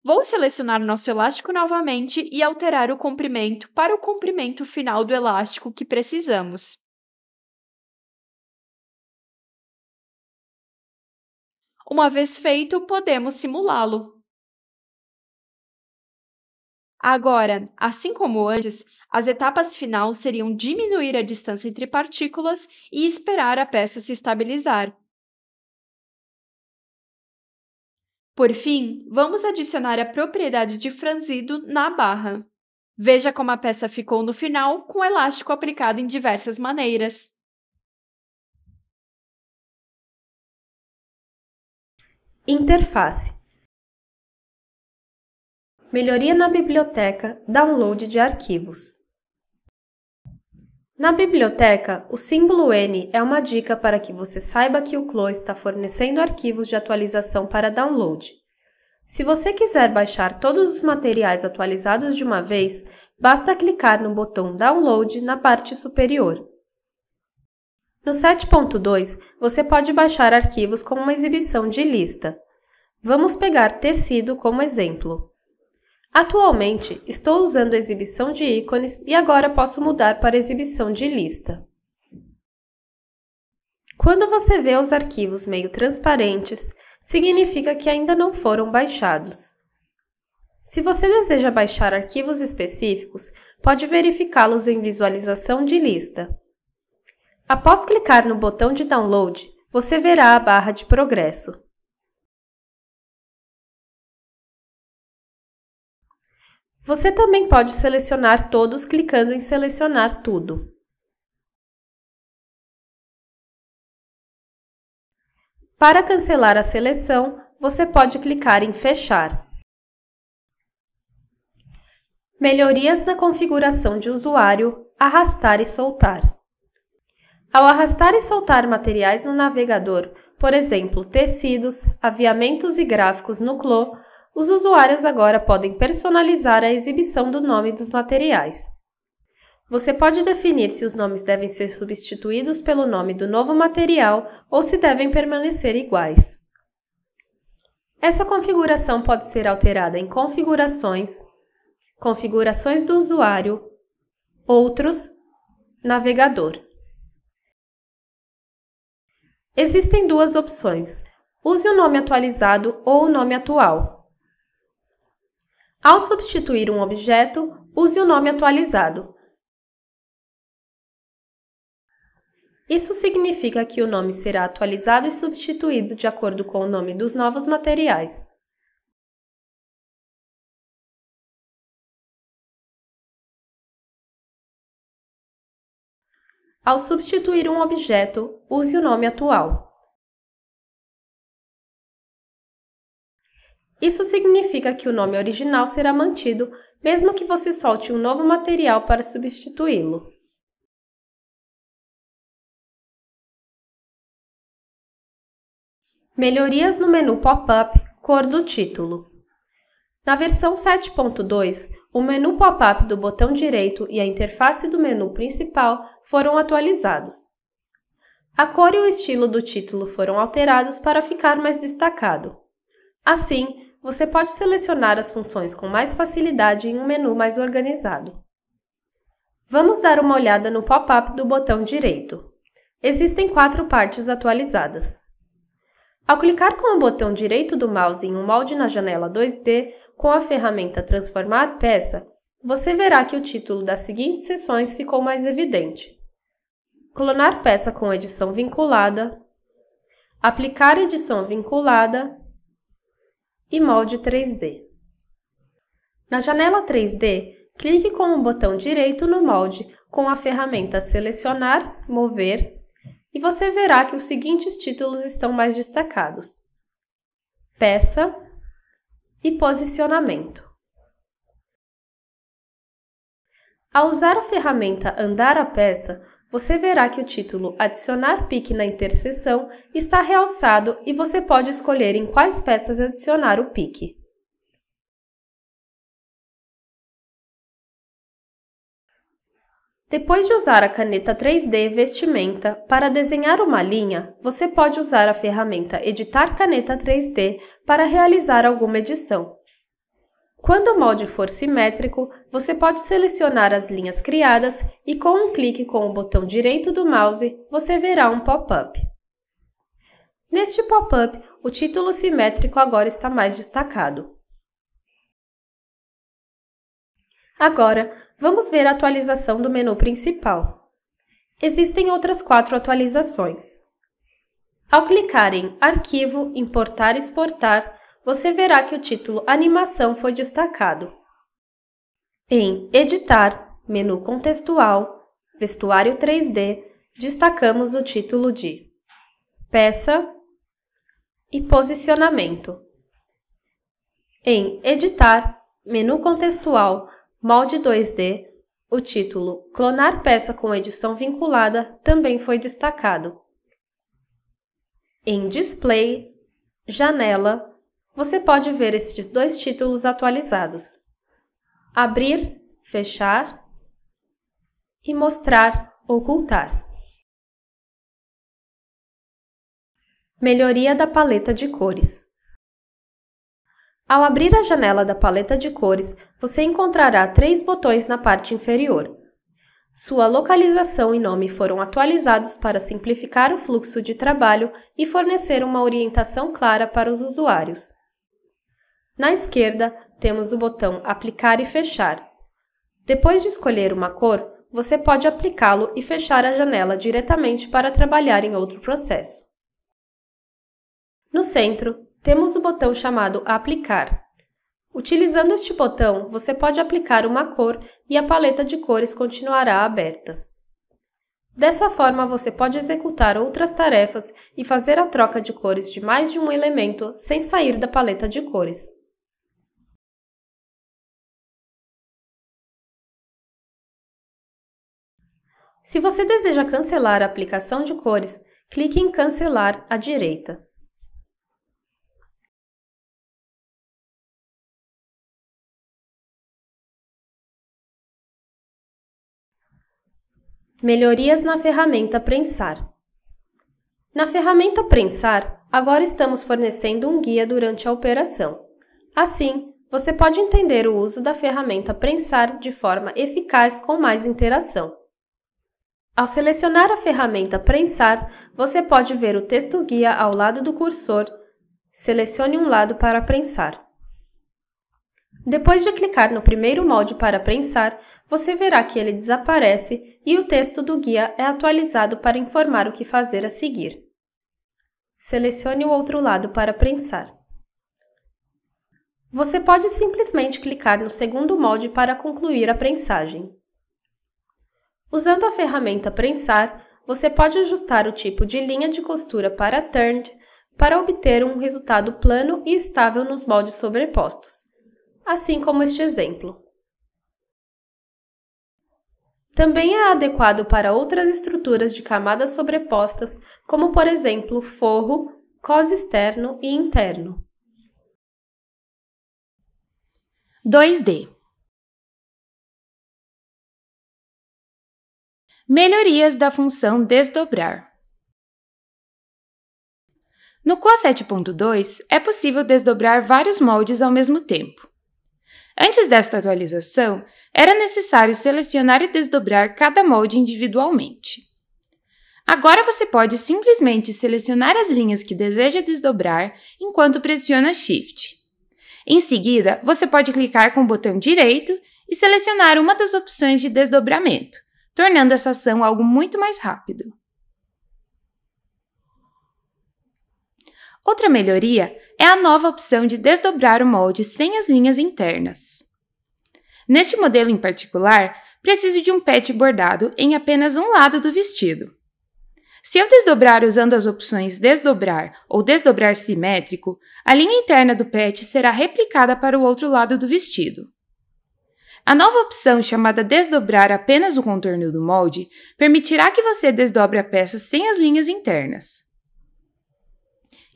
Vou selecionar nosso elástico novamente e alterar o comprimento para o comprimento final do elástico que precisamos. Uma vez feito, podemos simulá-lo. Agora, assim como antes, as etapas final seriam diminuir a distância entre partículas e esperar a peça se estabilizar. Por fim, vamos adicionar a propriedade de franzido na barra. Veja como a peça ficou no final com o elástico aplicado em diversas maneiras. Interface Melhoria na biblioteca, download de arquivos. Na biblioteca, o símbolo N é uma dica para que você saiba que o CLO está fornecendo arquivos de atualização para download. Se você quiser baixar todos os materiais atualizados de uma vez, basta clicar no botão Download na parte superior. No 7.2, você pode baixar arquivos com uma exibição de lista. Vamos pegar tecido como exemplo. Atualmente, estou usando a exibição de ícones e agora posso mudar para a exibição de lista. Quando você vê os arquivos meio transparentes, significa que ainda não foram baixados. Se você deseja baixar arquivos específicos, pode verificá-los em Visualização de lista. Após clicar no botão de Download, você verá a barra de progresso. Você também pode selecionar todos clicando em Selecionar tudo. Para cancelar a seleção, você pode clicar em Fechar. Melhorias na configuração de usuário, arrastar e soltar. Ao arrastar e soltar materiais no navegador, por exemplo, tecidos, aviamentos e gráficos no CLO, os usuários agora podem personalizar a exibição do nome dos materiais. Você pode definir se os nomes devem ser substituídos pelo nome do novo material ou se devem permanecer iguais. Essa configuração pode ser alterada em Configurações, Configurações do usuário, Outros, Navegador. Existem duas opções. Use o nome atualizado ou o nome atual. Ao substituir um objeto, use o nome atualizado. Isso significa que o nome será atualizado e substituído de acordo com o nome dos novos materiais. Ao substituir um objeto, use o nome atual. Isso significa que o nome original será mantido, mesmo que você solte um novo material para substituí-lo. Melhorias no menu pop-up, cor do título. Na versão 7.2, o menu pop-up do botão direito e a interface do menu principal foram atualizados. A cor e o estilo do título foram alterados para ficar mais destacado. Assim, você pode selecionar as funções com mais facilidade em um menu mais organizado. Vamos dar uma olhada no pop-up do botão direito. Existem quatro partes atualizadas. Ao clicar com o botão direito do mouse em um molde na janela 2D com a ferramenta Transformar Peça, você verá que o título das seguintes seções ficou mais evidente. Clonar peça com edição vinculada, aplicar edição vinculada e molde 3D. Na janela 3D, clique com o botão direito no molde com a ferramenta Selecionar, Mover e você verá que os seguintes títulos estão mais destacados: Peça e Posicionamento. Ao usar a ferramenta Andar a Peça, você verá que o título Adicionar pique na interseção está realçado e você pode escolher em quais peças adicionar o pique. Depois de usar a caneta 3D Vestimenta para desenhar uma linha, você pode usar a ferramenta Editar Caneta 3D para realizar alguma edição. Quando o molde for simétrico, você pode selecionar as linhas criadas e com um clique com o botão direito do mouse, você verá um pop-up. Neste pop-up, o título simétrico agora está mais destacado. Agora, vamos ver a atualização do menu principal. Existem outras quatro atualizações. Ao clicar em Arquivo, Importar e Exportar, você verá que o título Animação foi destacado. Em Editar, menu contextual, Vestuário 3D, destacamos o título de Peça e Posicionamento. Em Editar, menu contextual, Molde 2D, o título Clonar peça com edição vinculada também foi destacado. Em Display, Janela, você pode ver estes dois títulos atualizados: abrir, fechar e mostrar, ocultar. Melhoria da paleta de cores. Ao abrir a janela da paleta de cores, você encontrará três botões na parte inferior. Sua localização e nome foram atualizados para simplificar o fluxo de trabalho e fornecer uma orientação clara para os usuários. Na esquerda, temos o botão Aplicar e Fechar. Depois de escolher uma cor, você pode aplicá-lo e fechar a janela diretamente para trabalhar em outro processo. No centro, temos o botão chamado Aplicar. Utilizando este botão, você pode aplicar uma cor e a paleta de cores continuará aberta. Dessa forma, você pode executar outras tarefas e fazer a troca de cores de mais de um elemento sem sair da paleta de cores. Se você deseja cancelar a aplicação de cores, clique em Cancelar à direita. Melhorias na ferramenta Prensar. Na ferramenta Prensar, agora estamos fornecendo um guia durante a operação. Assim, você pode entender o uso da ferramenta Prensar de forma eficaz com mais interação. Ao selecionar a ferramenta Prensar, você pode ver o texto guia ao lado do cursor. Selecione um lado para prensar. Depois de clicar no primeiro molde para prensar, você verá que ele desaparece e o texto do guia é atualizado para informar o que fazer a seguir. Selecione o outro lado para prensar. Você pode simplesmente clicar no segundo molde para concluir a prensagem. Usando a ferramenta Prensar, você pode ajustar o tipo de linha de costura para turned para obter um resultado plano e estável nos moldes sobrepostos, assim como este exemplo. Também é adequado para outras estruturas de camadas sobrepostas, como por exemplo forro, cos externo e interno. 2D Melhorias da função desdobrar. No CLO 7.2, é possível desdobrar vários moldes ao mesmo tempo. Antes desta atualização, era necessário selecionar e desdobrar cada molde individualmente. Agora você pode simplesmente selecionar as linhas que deseja desdobrar enquanto pressiona Shift. Em seguida, você pode clicar com o botão direito e selecionar uma das opções de desdobramento tornando essa ação algo muito mais rápido. Outra melhoria é a nova opção de desdobrar o molde sem as linhas internas. Neste modelo em particular, preciso de um pet bordado em apenas um lado do vestido. Se eu desdobrar usando as opções desdobrar ou desdobrar simétrico, a linha interna do pet será replicada para o outro lado do vestido. A nova opção chamada desdobrar apenas o contorno do molde permitirá que você desdobre a peça sem as linhas internas.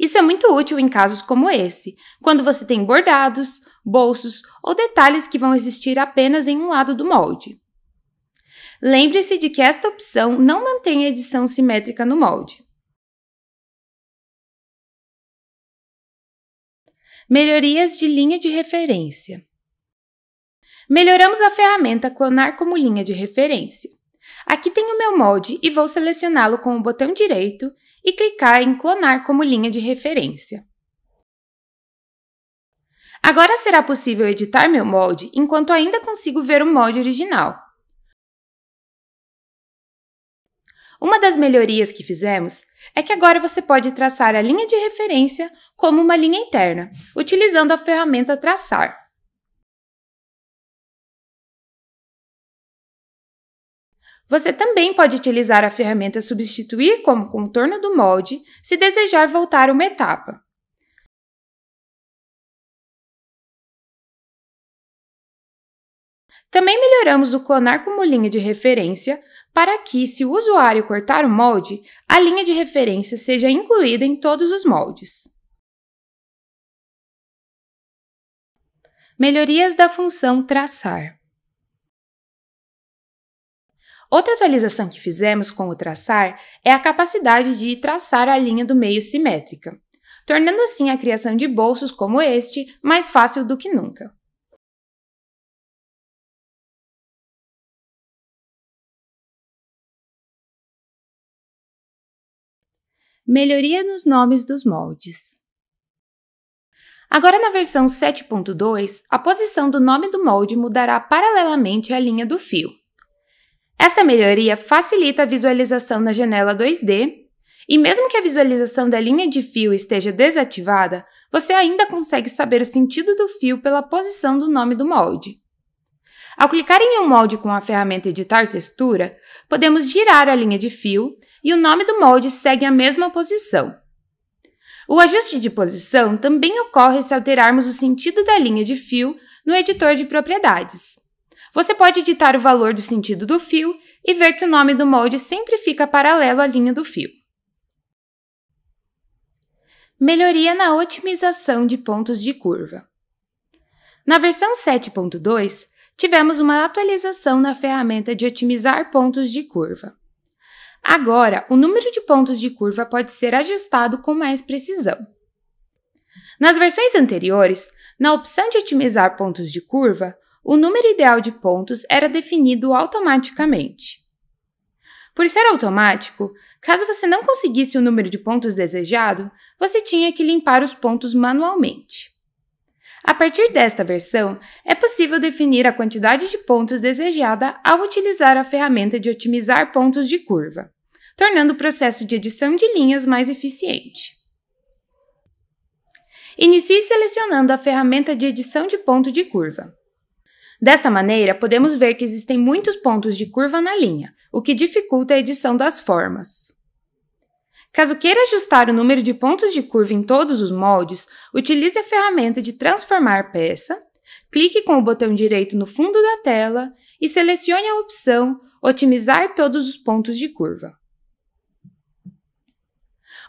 Isso é muito útil em casos como esse, quando você tem bordados, bolsos ou detalhes que vão existir apenas em um lado do molde. Lembre-se de que esta opção não mantém a edição simétrica no molde. Melhorias de linha de referência. Melhoramos a ferramenta Clonar como linha de referência. Aqui tem o meu molde e vou selecioná-lo com o botão direito e clicar em Clonar como linha de referência. Agora será possível editar meu molde enquanto ainda consigo ver o molde original. Uma das melhorias que fizemos é que agora você pode traçar a linha de referência como uma linha interna, utilizando a ferramenta Traçar. Você também pode utilizar a ferramenta Substituir como contorno do molde se desejar voltar uma etapa. Também melhoramos o clonar como linha de referência para que, se o usuário cortar o molde, a linha de referência seja incluída em todos os moldes. Melhorias da função traçar. Outra atualização que fizemos com o traçar é a capacidade de traçar a linha do meio simétrica, tornando assim a criação de bolsos como este mais fácil do que nunca. Melhoria nos nomes dos moldes. Agora, na versão 7.2, a posição do nome do molde mudará paralelamente à linha do fio. Esta melhoria facilita a visualização na janela 2D e mesmo que a visualização da linha de fio esteja desativada, você ainda consegue saber o sentido do fio pela posição do nome do molde. Ao clicar em um molde com a ferramenta Editar Textura, podemos girar a linha de fio e o nome do molde segue a mesma posição. O ajuste de posição também ocorre se alterarmos o sentido da linha de fio no editor de propriedades. Você pode editar o valor do sentido do fio e ver que o nome do molde sempre fica paralelo à linha do fio. Melhoria na otimização de pontos de curva. Na versão 7.2, tivemos uma atualização na ferramenta de otimizar pontos de curva. Agora, o número de pontos de curva pode ser ajustado com mais precisão. Nas versões anteriores, na opção de otimizar pontos de curva, o número ideal de pontos era definido automaticamente. Por ser automático, caso você não conseguisse o número de pontos desejado, você tinha que limpar os pontos manualmente. A partir desta versão, é possível definir a quantidade de pontos desejada ao utilizar a ferramenta de otimizar pontos de curva, tornando o processo de edição de linhas mais eficiente. Inicie selecionando a ferramenta de edição de ponto de curva. Desta maneira, podemos ver que existem muitos pontos de curva na linha, o que dificulta a edição das formas. Caso queira ajustar o número de pontos de curva em todos os moldes, utilize a ferramenta de Transformar Peça, clique com o botão direito no fundo da tela e selecione a opção Otimizar todos os pontos de curva.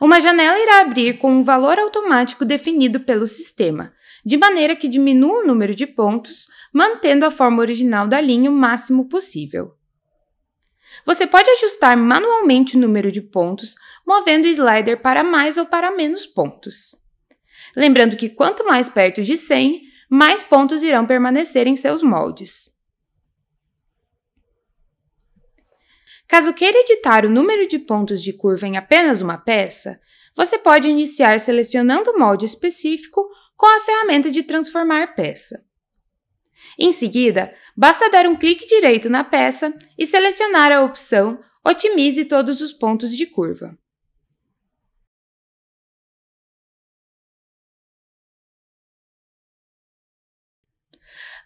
Uma janela irá abrir com um valor automático definido pelo sistema, de maneira que diminua o número de pontos mantendo a forma original da linha o máximo possível. Você pode ajustar manualmente o número de pontos, movendo o slider para mais ou para menos pontos. Lembrando que quanto mais perto de 100, mais pontos irão permanecer em seus moldes. Caso queira editar o número de pontos de curva em apenas uma peça, você pode iniciar selecionando o molde específico com a ferramenta de transformar peça. Em seguida, basta dar um clique direito na peça e selecionar a opção Otimize todos os pontos de curva.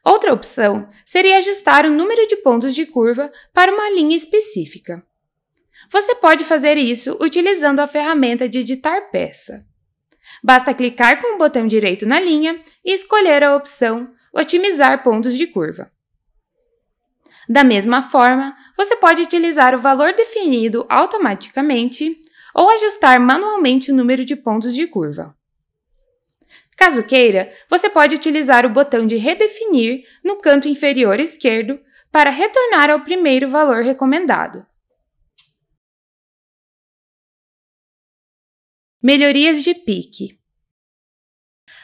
Outra opção seria ajustar o número de pontos de curva para uma linha específica. Você pode fazer isso utilizando a ferramenta de editar peça. Basta clicar com o botão direito na linha e escolher a opção otimizar pontos de curva. Da mesma forma, você pode utilizar o valor definido automaticamente ou ajustar manualmente o número de pontos de curva. Caso queira, você pode utilizar o botão de redefinir no canto inferior esquerdo para retornar ao primeiro valor recomendado. Melhorias de pique.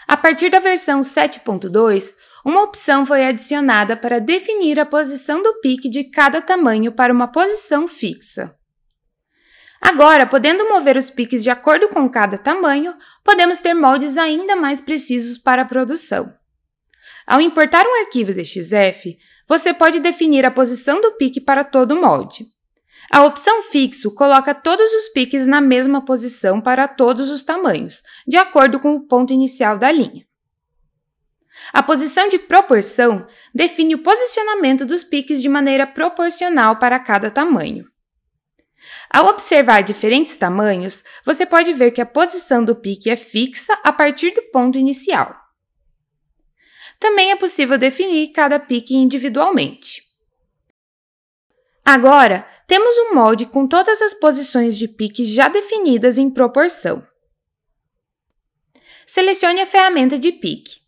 A partir da versão 7.2, uma opção foi adicionada para definir a posição do pique de cada tamanho para uma posição fixa. Agora, podendo mover os piques de acordo com cada tamanho, podemos ter moldes ainda mais precisos para a produção. Ao importar um arquivo DXF, você pode definir a posição do pique para todo o molde. A opção fixo coloca todos os piques na mesma posição para todos os tamanhos, de acordo com o ponto inicial da linha. A posição de proporção define o posicionamento dos piques de maneira proporcional para cada tamanho. Ao observar diferentes tamanhos, você pode ver que a posição do pique é fixa a partir do ponto inicial. Também é possível definir cada pique individualmente. Agora, temos um molde com todas as posições de pique já definidas em proporção. Selecione a ferramenta de pique.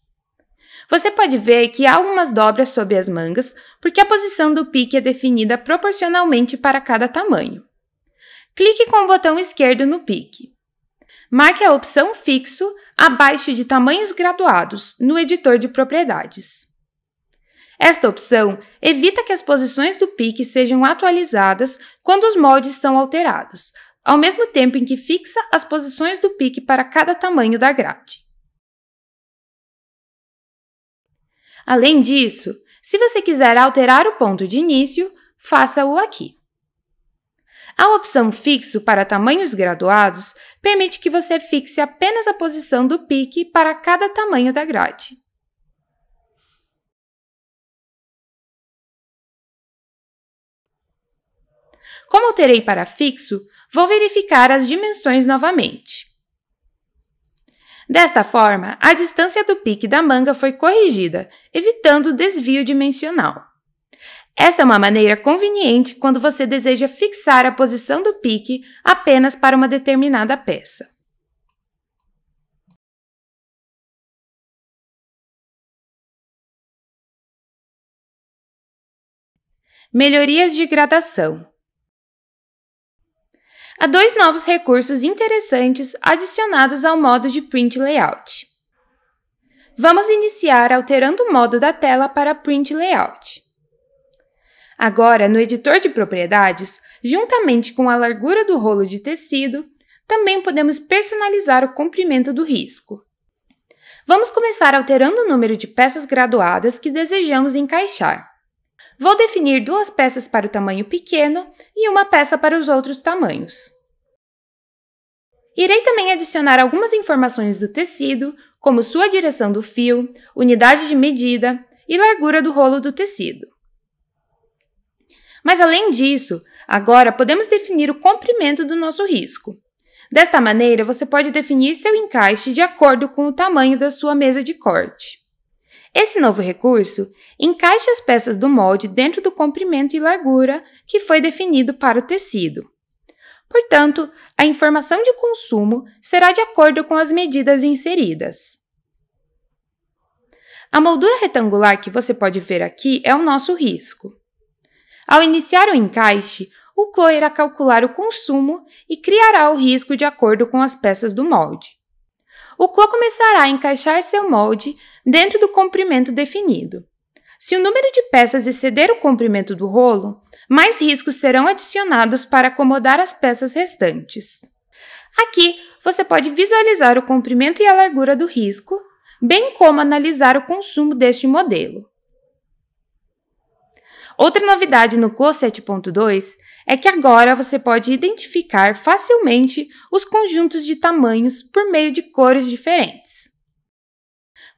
Você pode ver que há algumas dobras sob as mangas, porque a posição do pique é definida proporcionalmente para cada tamanho. Clique com o botão esquerdo no pique. Marque a opção Fixo abaixo de Tamanhos Graduados no editor de propriedades. Esta opção evita que as posições do pique sejam atualizadas quando os moldes são alterados, ao mesmo tempo em que fixa as posições do pique para cada tamanho da grade. Além disso, se você quiser alterar o ponto de início, faça-o aqui. A opção Fixo para tamanhos graduados permite que você fixe apenas a posição do pique para cada tamanho da grade. Como alterei para fixo, vou verificar as dimensões novamente. Desta forma, a distância do pique da manga foi corrigida, evitando o desvio dimensional. Esta é uma maneira conveniente quando você deseja fixar a posição do pique apenas para uma determinada peça. Melhorias de gradação há dois novos recursos interessantes adicionados ao modo de Print Layout. Vamos iniciar alterando o modo da tela para Print Layout. Agora, no editor de propriedades, juntamente com a largura do rolo de tecido, também podemos personalizar o comprimento do risco. Vamos começar alterando o número de peças graduadas que desejamos encaixar. Vou definir duas peças para o tamanho pequeno e uma peça para os outros tamanhos. Irei também adicionar algumas informações do tecido, como sua direção do fio, unidade de medida e largura do rolo do tecido. Mas além disso, agora podemos definir o comprimento do nosso risco. Desta maneira, você pode definir seu encaixe de acordo com o tamanho da sua mesa de corte. Esse novo recurso encaixa as peças do molde dentro do comprimento e largura que foi definido para o tecido. Portanto, a informação de consumo será de acordo com as medidas inseridas. A moldura retangular que você pode ver aqui é o nosso risco. Ao iniciar o encaixe, o Clô irá calcular o consumo e criará o risco de acordo com as peças do molde o clô começará a encaixar seu molde dentro do comprimento definido. Se o número de peças exceder o comprimento do rolo, mais riscos serão adicionados para acomodar as peças restantes. Aqui, você pode visualizar o comprimento e a largura do risco, bem como analisar o consumo deste modelo. Outra novidade no Close 7.2 é que agora você pode identificar facilmente os conjuntos de tamanhos por meio de cores diferentes.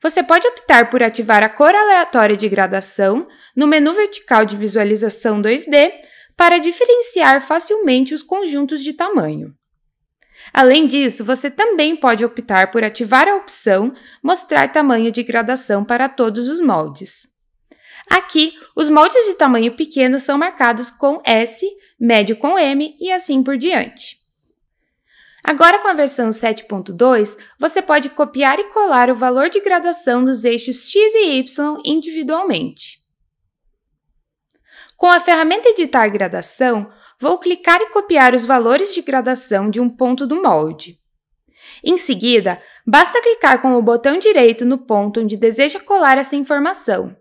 Você pode optar por ativar a cor aleatória de gradação no menu vertical de visualização 2D para diferenciar facilmente os conjuntos de tamanho. Além disso, você também pode optar por ativar a opção Mostrar tamanho de gradação para todos os moldes. Aqui, os moldes de tamanho pequeno são marcados com S, médio com M e assim por diante. Agora, com a versão 7.2, você pode copiar e colar o valor de gradação dos eixos X e Y individualmente. Com a ferramenta Editar Gradação, vou clicar e copiar os valores de gradação de um ponto do molde. Em seguida, basta clicar com o botão direito no ponto onde deseja colar essa informação.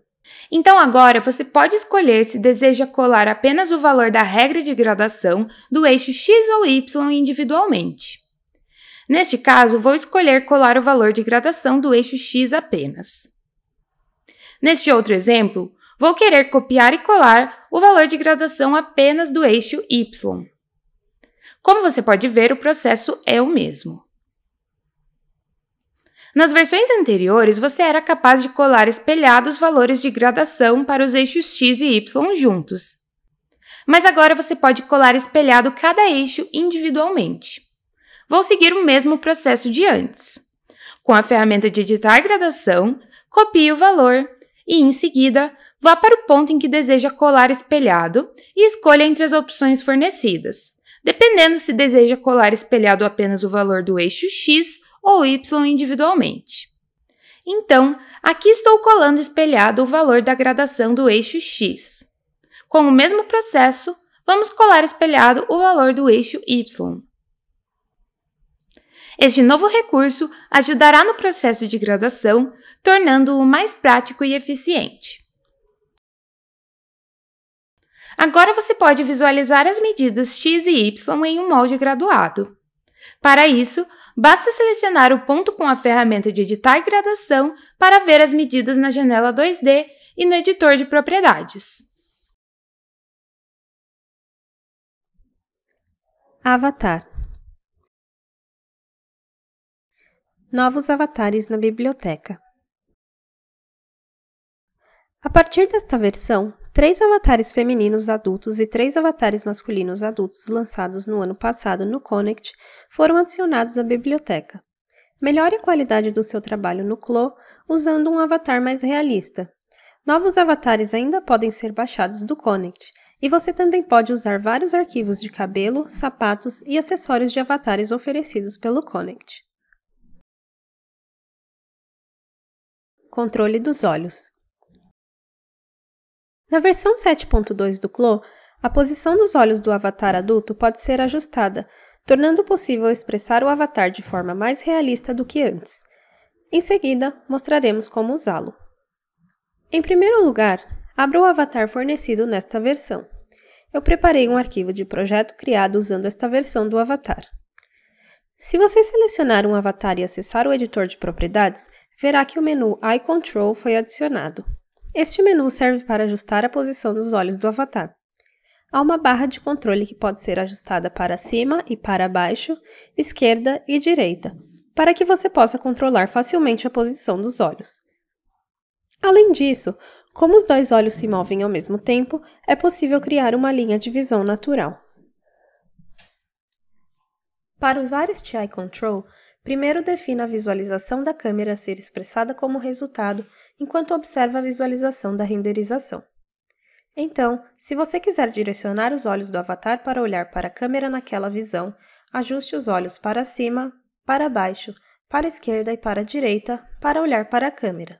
Então agora você pode escolher se deseja colar apenas o valor da regra de gradação do eixo x ou y individualmente. Neste caso, vou escolher colar o valor de gradação do eixo x apenas. Neste outro exemplo, vou querer copiar e colar o valor de gradação apenas do eixo y. Como você pode ver, o processo é o mesmo. Nas versões anteriores, você era capaz de colar espelhados valores de gradação para os eixos x e y juntos. Mas agora você pode colar espelhado cada eixo individualmente. Vou seguir o mesmo processo de antes. Com a ferramenta de editar gradação, copie o valor e, em seguida, vá para o ponto em que deseja colar espelhado e escolha entre as opções fornecidas dependendo se deseja colar espelhado apenas o valor do eixo x ou y individualmente. Então, aqui estou colando espelhado o valor da gradação do eixo x. Com o mesmo processo, vamos colar espelhado o valor do eixo y. Este novo recurso ajudará no processo de gradação, tornando-o mais prático e eficiente. Agora você pode visualizar as medidas x e y em um molde graduado. Para isso, basta selecionar o ponto com a ferramenta de editar gradação para ver as medidas na janela 2D e no editor de propriedades. Avatar Novos avatares na biblioteca. A partir desta versão, três avatares femininos adultos e três avatares masculinos adultos lançados no ano passado no Connect foram adicionados à biblioteca. Melhore a qualidade do seu trabalho no CLO usando um avatar mais realista. Novos avatares ainda podem ser baixados do Connect, e você também pode usar vários arquivos de cabelo, sapatos e acessórios de avatares oferecidos pelo Connect. Controle dos olhos. Na versão 7.2 do CLO, a posição dos olhos do avatar adulto pode ser ajustada, tornando possível expressar o avatar de forma mais realista do que antes. Em seguida, mostraremos como usá-lo. Em primeiro lugar, abra o avatar fornecido nesta versão. Eu preparei um arquivo de projeto criado usando esta versão do avatar. Se você selecionar um avatar e acessar o editor de propriedades, verá que o menu Eye Control foi adicionado. Este menu serve para ajustar a posição dos olhos do avatar. Há uma barra de controle que pode ser ajustada para cima e para baixo, esquerda e direita, para que você possa controlar facilmente a posição dos olhos. Além disso, como os dois olhos se movem ao mesmo tempo, é possível criar uma linha de visão natural. Para usar este Eye Control, primeiro defina a visualização da câmera a ser expressada como resultado enquanto observa a visualização da renderização. Então, se você quiser direcionar os olhos do avatar para olhar para a câmera naquela visão, ajuste os olhos para cima, para baixo, para a esquerda e para a direita para olhar para a câmera.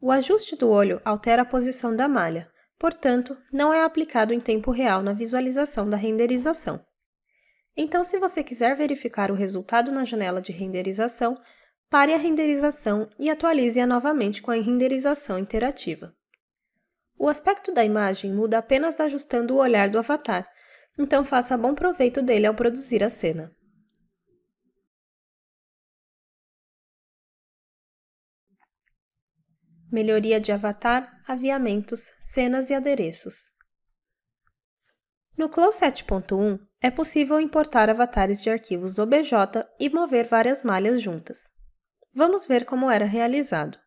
O ajuste do olho altera a posição da malha, portanto, não é aplicado em tempo real na visualização da renderização. Então, se você quiser verificar o resultado na janela de renderização, Pare a renderização e atualize-a novamente com a renderização interativa. O aspecto da imagem muda apenas ajustando o olhar do avatar, então faça bom proveito dele ao produzir a cena. Melhoria de avatar, aviamentos, cenas e adereços. No Close 7.1, é possível importar avatares de arquivos OBJ e mover várias malhas juntas. Vamos ver como era realizado.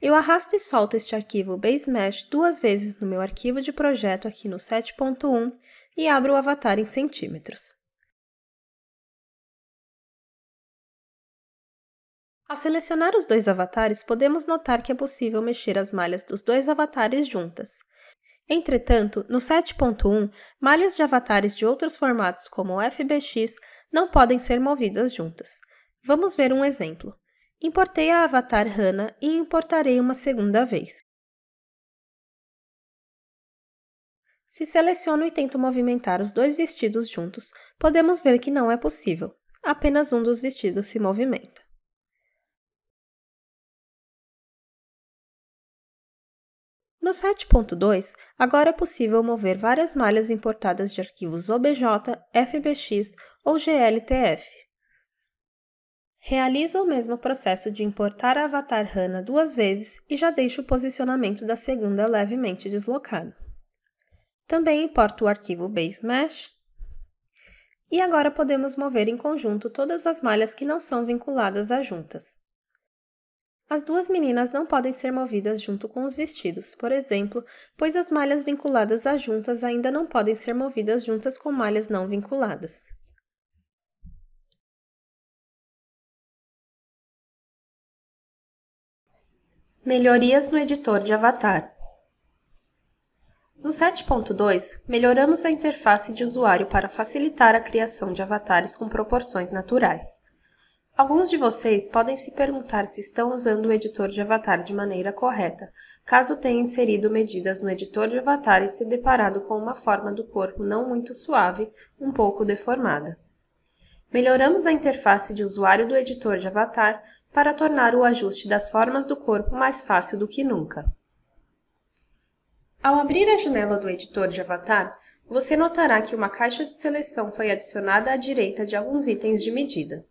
Eu arrasto e solto este arquivo Base Mesh duas vezes no meu arquivo de projeto aqui no 7.1 e abro o avatar em centímetros. Ao selecionar os dois avatares, podemos notar que é possível mexer as malhas dos dois avatares juntas. Entretanto, no 7.1, malhas de avatares de outros formatos como o FBX não podem ser movidas juntas. Vamos ver um exemplo. Importei a Avatar Hana e importarei uma segunda vez. Se seleciono e tento movimentar os dois vestidos juntos, podemos ver que não é possível. Apenas um dos vestidos se movimenta. No 7.2, agora é possível mover várias malhas importadas de arquivos OBJ, FBX ou GLTF. Realizo o mesmo processo de importar a avatar Hana duas vezes e já deixo o posicionamento da segunda levemente deslocado. Também importo o arquivo base mesh. E agora podemos mover em conjunto todas as malhas que não são vinculadas às juntas. As duas meninas não podem ser movidas junto com os vestidos, por exemplo, pois as malhas vinculadas às juntas ainda não podem ser movidas juntas com malhas não vinculadas. Melhorias no editor de avatar. No 7.2, melhoramos a interface de usuário para facilitar a criação de avatares com proporções naturais. Alguns de vocês podem se perguntar se estão usando o editor de avatar de maneira correta, caso tenha inserido medidas no editor de avatar e se deparado com uma forma do corpo não muito suave, um pouco deformada. Melhoramos a interface de usuário do editor de avatar para tornar o ajuste das formas do corpo mais fácil do que nunca. Ao abrir a janela do editor de avatar, você notará que uma caixa de seleção foi adicionada à direita de alguns itens de medida.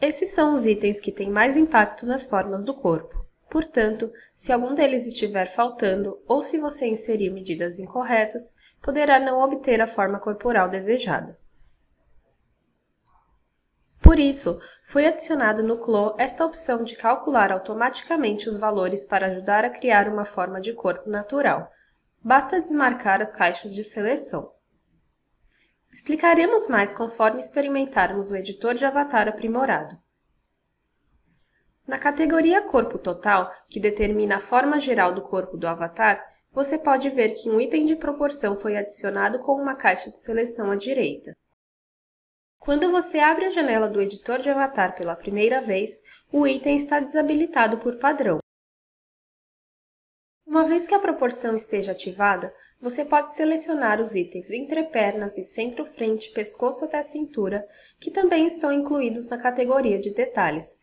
Esses são os itens que têm mais impacto nas formas do corpo. Portanto, se algum deles estiver faltando ou se você inserir medidas incorretas, poderá não obter a forma corporal desejada. Por isso, foi adicionado no CLO esta opção de calcular automaticamente os valores para ajudar a criar uma forma de corpo natural. Basta desmarcar as caixas de seleção. Explicaremos mais conforme experimentarmos o editor de avatar aprimorado. Na categoria Corpo Total, que determina a forma geral do corpo do avatar, você pode ver que um item de proporção foi adicionado com uma caixa de seleção à direita. Quando você abre a janela do editor de avatar pela primeira vez, o item está desabilitado por padrão. Uma vez que a proporção esteja ativada, você pode selecionar os itens entre pernas e centro-frente, pescoço até cintura, que também estão incluídos na categoria de detalhes.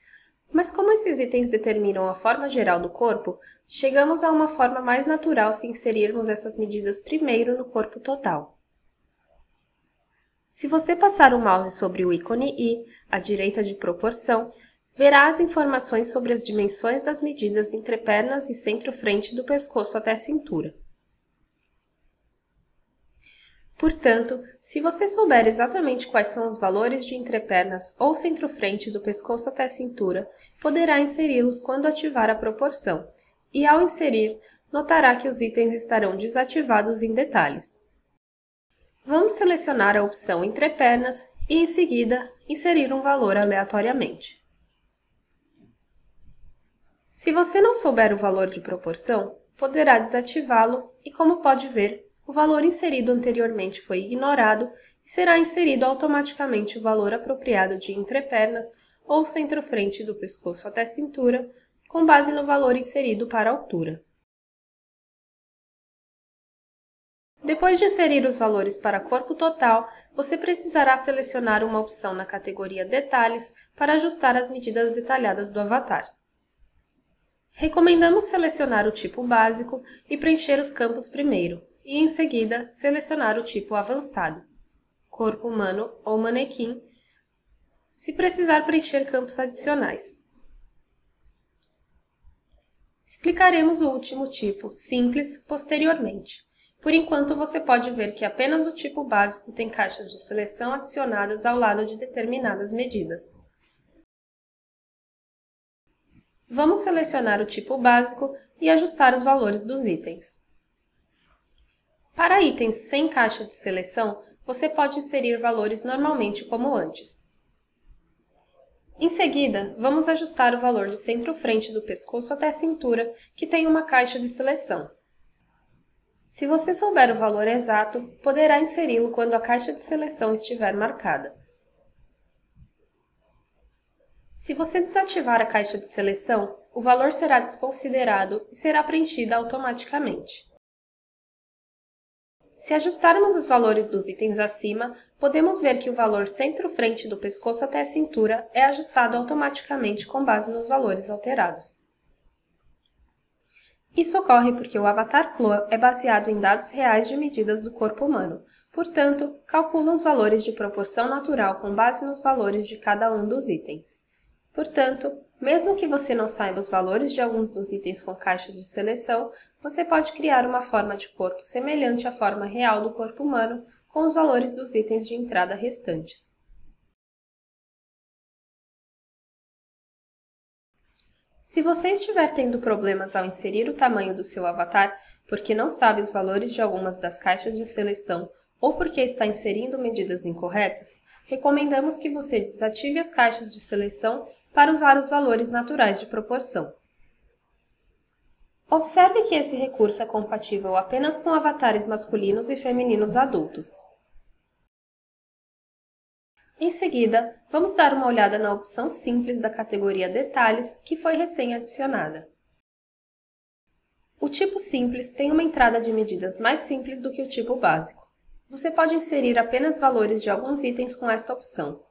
Mas como esses itens determinam a forma geral do corpo, chegamos a uma forma mais natural se inserirmos essas medidas primeiro no corpo total. Se você passar o mouse sobre o ícone I, à direita de proporção, verá as informações sobre as dimensões das medidas entre pernas e centro-frente do pescoço até a cintura. Portanto, se você souber exatamente quais são os valores de entrepernas ou centro-frente do pescoço até a cintura, poderá inseri-los quando ativar a proporção, e ao inserir, notará que os itens estarão desativados em detalhes. Vamos selecionar a opção Entre Pernas e, em seguida, inserir um valor aleatoriamente. Se você não souber o valor de proporção, poderá desativá-lo e, como pode ver, o valor inserido anteriormente foi ignorado e será inserido automaticamente o valor apropriado de entrepernas ou centro-frente do pescoço até cintura, com base no valor inserido para altura. Depois de inserir os valores para corpo total, você precisará selecionar uma opção na categoria Detalhes para ajustar as medidas detalhadas do avatar. Recomendamos selecionar o tipo básico e preencher os campos primeiro, e em seguida selecionar o tipo avançado, corpo humano ou manequim, se precisar preencher campos adicionais. Explicaremos o último tipo, simples, posteriormente. Por enquanto, você pode ver que apenas o tipo básico tem caixas de seleção adicionadas ao lado de determinadas medidas. Vamos selecionar o tipo básico e ajustar os valores dos itens. Para itens sem caixa de seleção, você pode inserir valores normalmente como antes. Em seguida, vamos ajustar o valor de centro-frente do pescoço até a cintura, que tem uma caixa de seleção. Se você souber o valor exato, poderá inseri-lo quando a caixa de seleção estiver marcada. Se você desativar a caixa de seleção, o valor será desconsiderado e será preenchido automaticamente. Se ajustarmos os valores dos itens acima, podemos ver que o valor centro-frente do pescoço até a cintura é ajustado automaticamente com base nos valores alterados. Isso ocorre porque o avatar CLOA é baseado em dados reais de medidas do corpo humano, portanto, calcula os valores de proporção natural com base nos valores de cada um dos itens. Portanto, mesmo que você não saiba os valores de alguns dos itens com caixas de seleção, você pode criar uma forma de corpo semelhante à forma real do corpo humano com os valores dos itens de entrada restantes. Se você estiver tendo problemas ao inserir o tamanho do seu avatar, porque não sabe os valores de algumas das caixas de seleção ou porque está inserindo medidas incorretas, recomendamos que você desative as caixas de seleção para usar os valores naturais de proporção. Observe que esse recurso é compatível apenas com avatares masculinos e femininos adultos. Em seguida, vamos dar uma olhada na opção simples da categoria Detalhes, que foi recém-adicionada. O tipo simples tem uma entrada de medidas mais simples do que o tipo básico. Você pode inserir apenas valores de alguns itens com esta opção.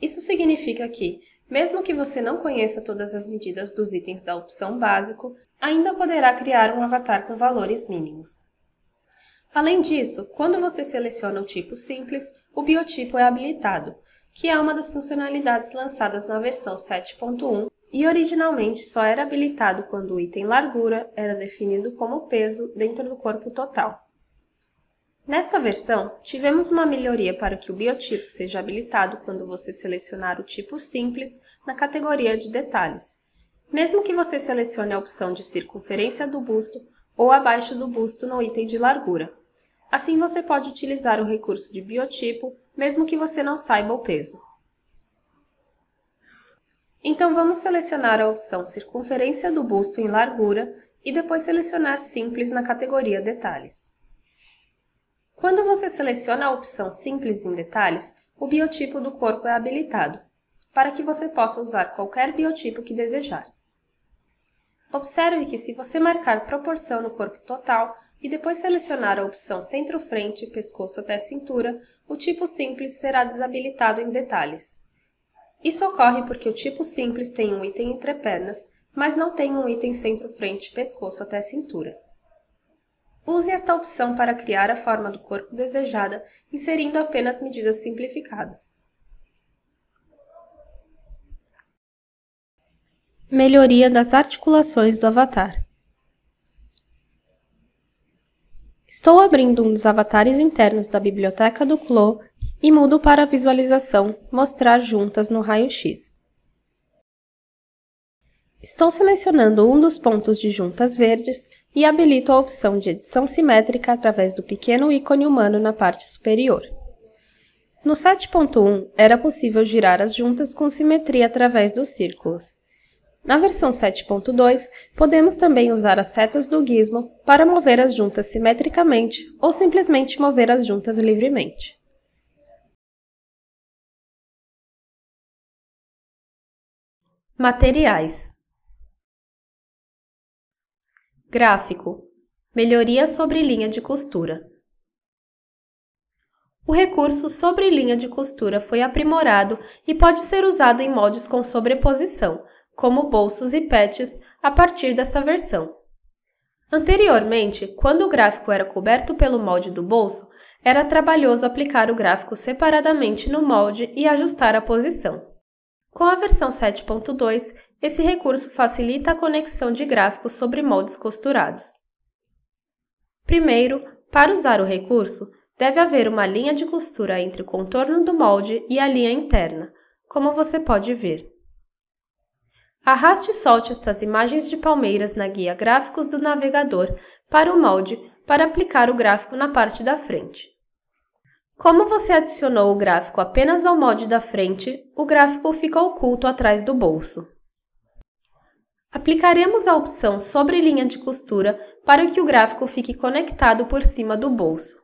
Isso significa que, mesmo que você não conheça todas as medidas dos itens da opção básico, ainda poderá criar um avatar com valores mínimos. Além disso, quando você seleciona o tipo simples, o biotipo é habilitado, que é uma das funcionalidades lançadas na versão 7.1 e originalmente só era habilitado quando o item largura era definido como peso dentro do corpo total. Nesta versão, tivemos uma melhoria para que o biotipo seja habilitado quando você selecionar o tipo simples na categoria de detalhes. Mesmo que você selecione a opção de circunferência do busto ou abaixo do busto no item de largura, Assim, você pode utilizar o recurso de biotipo, mesmo que você não saiba o peso. Então, vamos selecionar a opção Circunferência do busto em largura e depois selecionar Simples na categoria Detalhes. Quando você seleciona a opção Simples em Detalhes, o biotipo do corpo é habilitado, para que você possa usar qualquer biotipo que desejar. Observe que se você marcar proporção no corpo total, e depois selecionar a opção centro-frente, pescoço até cintura, o tipo simples será desabilitado em detalhes. Isso ocorre porque o tipo simples tem um item entre pernas, mas não tem um item centro-frente, pescoço até cintura. Use esta opção para criar a forma do corpo desejada, inserindo apenas medidas simplificadas. Melhoria das articulações do avatar. Estou abrindo um dos avatares internos da biblioteca do CLO e mudo para a visualização Mostrar juntas no raio-x. Estou selecionando um dos pontos de juntas verdes e habilito a opção de edição simétrica através do pequeno ícone humano na parte superior. No 7.1, era possível girar as juntas com simetria através dos círculos. Na versão 7.2, podemos também usar as setas do gizmo para mover as juntas simetricamente ou simplesmente mover as juntas livremente. Materiais Gráfico Melhoria sobre linha de costura o recurso sobre linha de costura foi aprimorado e pode ser usado em moldes com sobreposição, como bolsos e patches, a partir dessa versão. Anteriormente, quando o gráfico era coberto pelo molde do bolso, era trabalhoso aplicar o gráfico separadamente no molde e ajustar a posição. Com a versão 7.2, esse recurso facilita a conexão de gráficos sobre moldes costurados. Primeiro, para usar o recurso, deve haver uma linha de costura entre o contorno do molde e a linha interna, como você pode ver. Arraste e solte estas imagens de palmeiras na guia Gráficos do navegador para o molde para aplicar o gráfico na parte da frente. Como você adicionou o gráfico apenas ao molde da frente, o gráfico fica oculto atrás do bolso. Aplicaremos a opção sobre linha de costura para que o gráfico fique conectado por cima do bolso.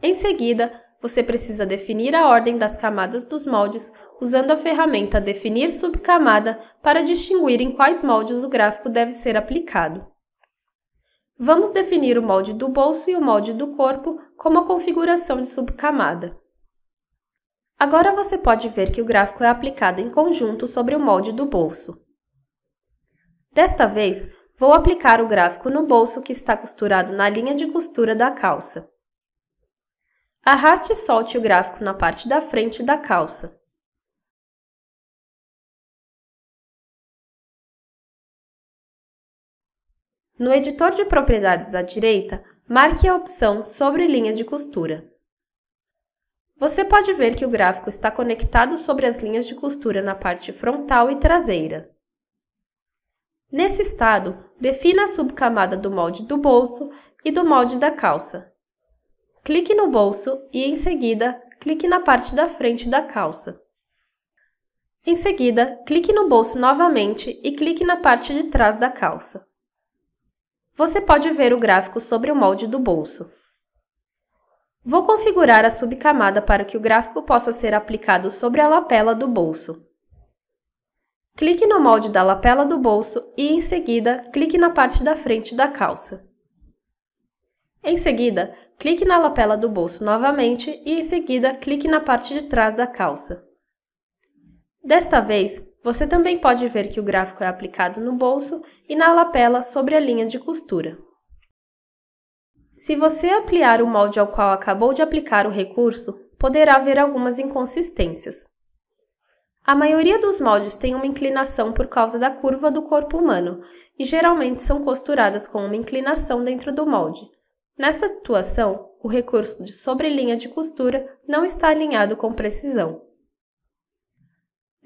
Em seguida, você precisa definir a ordem das camadas dos moldes usando a ferramenta Definir subcamada para distinguir em quais moldes o gráfico deve ser aplicado. Vamos definir o molde do bolso e o molde do corpo como a configuração de subcamada. Agora você pode ver que o gráfico é aplicado em conjunto sobre o molde do bolso. Desta vez, vou aplicar o gráfico no bolso que está costurado na linha de costura da calça. Arraste e solte o gráfico na parte da frente da calça. No editor de propriedades à direita, marque a opção sobre linha de costura. Você pode ver que o gráfico está conectado sobre as linhas de costura na parte frontal e traseira. Nesse estado, defina a subcamada do molde do bolso e do molde da calça. Clique no bolso e, em seguida, clique na parte da frente da calça. Em seguida, clique no bolso novamente e clique na parte de trás da calça. Você pode ver o gráfico sobre o molde do bolso. Vou configurar a subcamada para que o gráfico possa ser aplicado sobre a lapela do bolso. Clique no molde da lapela do bolso e, em seguida, clique na parte da frente da calça. Em seguida, clique na lapela do bolso novamente e, em seguida, clique na parte de trás da calça. Desta vez, você também pode ver que o gráfico é aplicado no bolso e na lapela sobre a linha de costura. Se você ampliar o molde ao qual acabou de aplicar o recurso, poderá ver algumas inconsistências. A maioria dos moldes tem uma inclinação por causa da curva do corpo humano e geralmente são costuradas com uma inclinação dentro do molde. Nesta situação, o recurso de sobrelinha de costura não está alinhado com precisão.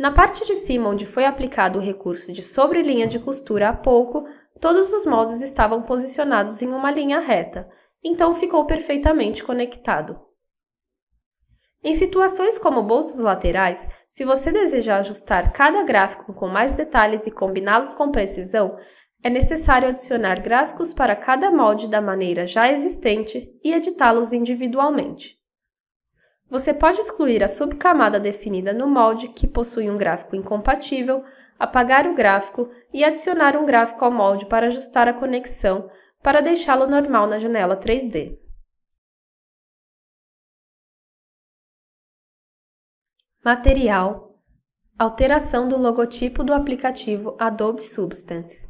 Na parte de cima onde foi aplicado o recurso de sobrelinha de costura há pouco, todos os moldes estavam posicionados em uma linha reta, então ficou perfeitamente conectado. Em situações como bolsos laterais, se você deseja ajustar cada gráfico com mais detalhes e combiná-los com precisão, é necessário adicionar gráficos para cada molde da maneira já existente e editá-los individualmente. Você pode excluir a subcamada definida no molde que possui um gráfico incompatível, apagar o gráfico e adicionar um gráfico ao molde para ajustar a conexão para deixá-lo normal na janela 3D. Material Alteração do logotipo do aplicativo Adobe Substance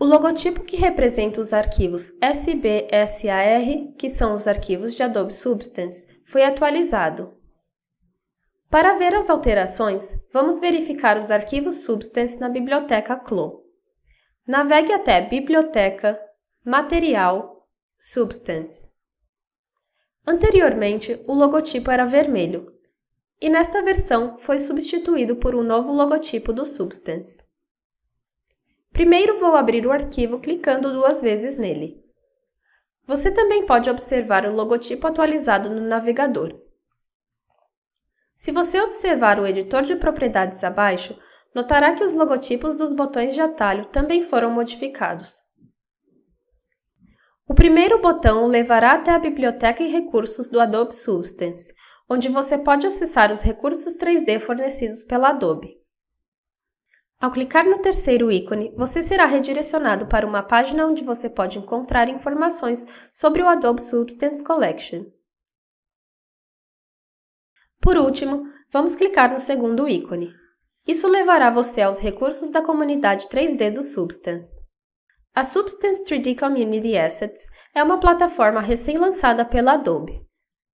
o logotipo que representa os arquivos SBSAR, que são os arquivos de Adobe Substance, foi atualizado. Para ver as alterações, vamos verificar os arquivos Substance na biblioteca CLO. Navegue até Biblioteca, Material, Substance. Anteriormente, o logotipo era vermelho, e nesta versão foi substituído por um novo logotipo do Substance. Primeiro vou abrir o arquivo clicando duas vezes nele. Você também pode observar o logotipo atualizado no navegador. Se você observar o editor de propriedades abaixo, notará que os logotipos dos botões de atalho também foram modificados. O primeiro botão o levará até a biblioteca e recursos do Adobe Substance, onde você pode acessar os recursos 3D fornecidos pela Adobe. Ao clicar no terceiro ícone, você será redirecionado para uma página onde você pode encontrar informações sobre o Adobe Substance Collection. Por último, vamos clicar no segundo ícone. Isso levará você aos recursos da comunidade 3D do Substance. A Substance 3D Community Assets é uma plataforma recém-lançada pela Adobe.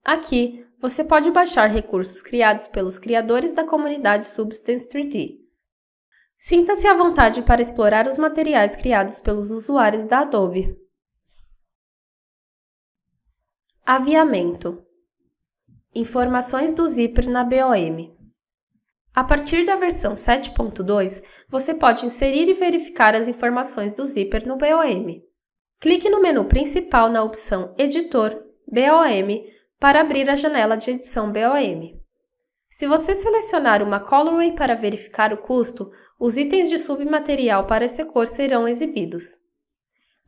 Aqui, você pode baixar recursos criados pelos criadores da comunidade Substance 3D Sinta-se à vontade para explorar os materiais criados pelos usuários da Adobe. Aviamento Informações do Zipper na BOM A partir da versão 7.2, você pode inserir e verificar as informações do Zipper no BOM. Clique no menu principal na opção Editor BOM para abrir a janela de edição BOM. Se você selecionar uma Colorway para verificar o custo, os itens de submaterial para essa cor serão exibidos.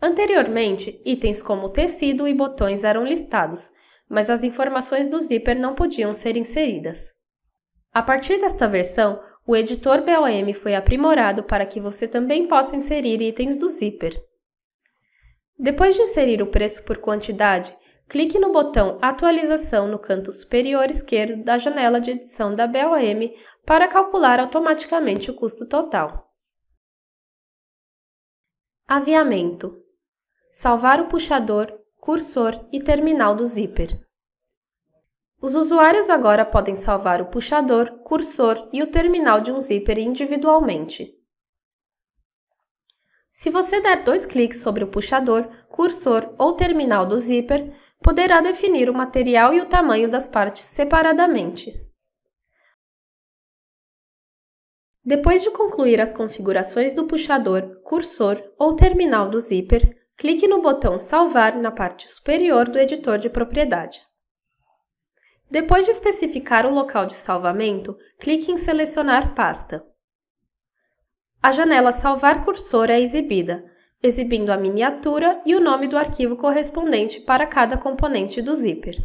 Anteriormente, itens como tecido e botões eram listados, mas as informações do zíper não podiam ser inseridas. A partir desta versão, o editor BOM foi aprimorado para que você também possa inserir itens do zíper. Depois de inserir o preço por quantidade, clique no botão Atualização no canto superior esquerdo da janela de edição da BOM para calcular automaticamente o custo total. Aviamento Salvar o puxador, cursor e terminal do zíper. Os usuários agora podem salvar o puxador, cursor e o terminal de um zíper individualmente. Se você der dois cliques sobre o puxador, cursor ou terminal do zíper, poderá definir o material e o tamanho das partes separadamente. Depois de concluir as configurações do puxador, cursor ou terminal do zíper, clique no botão Salvar na parte superior do editor de propriedades. Depois de especificar o local de salvamento, clique em Selecionar pasta. A janela Salvar cursor é exibida, exibindo a miniatura e o nome do arquivo correspondente para cada componente do zíper.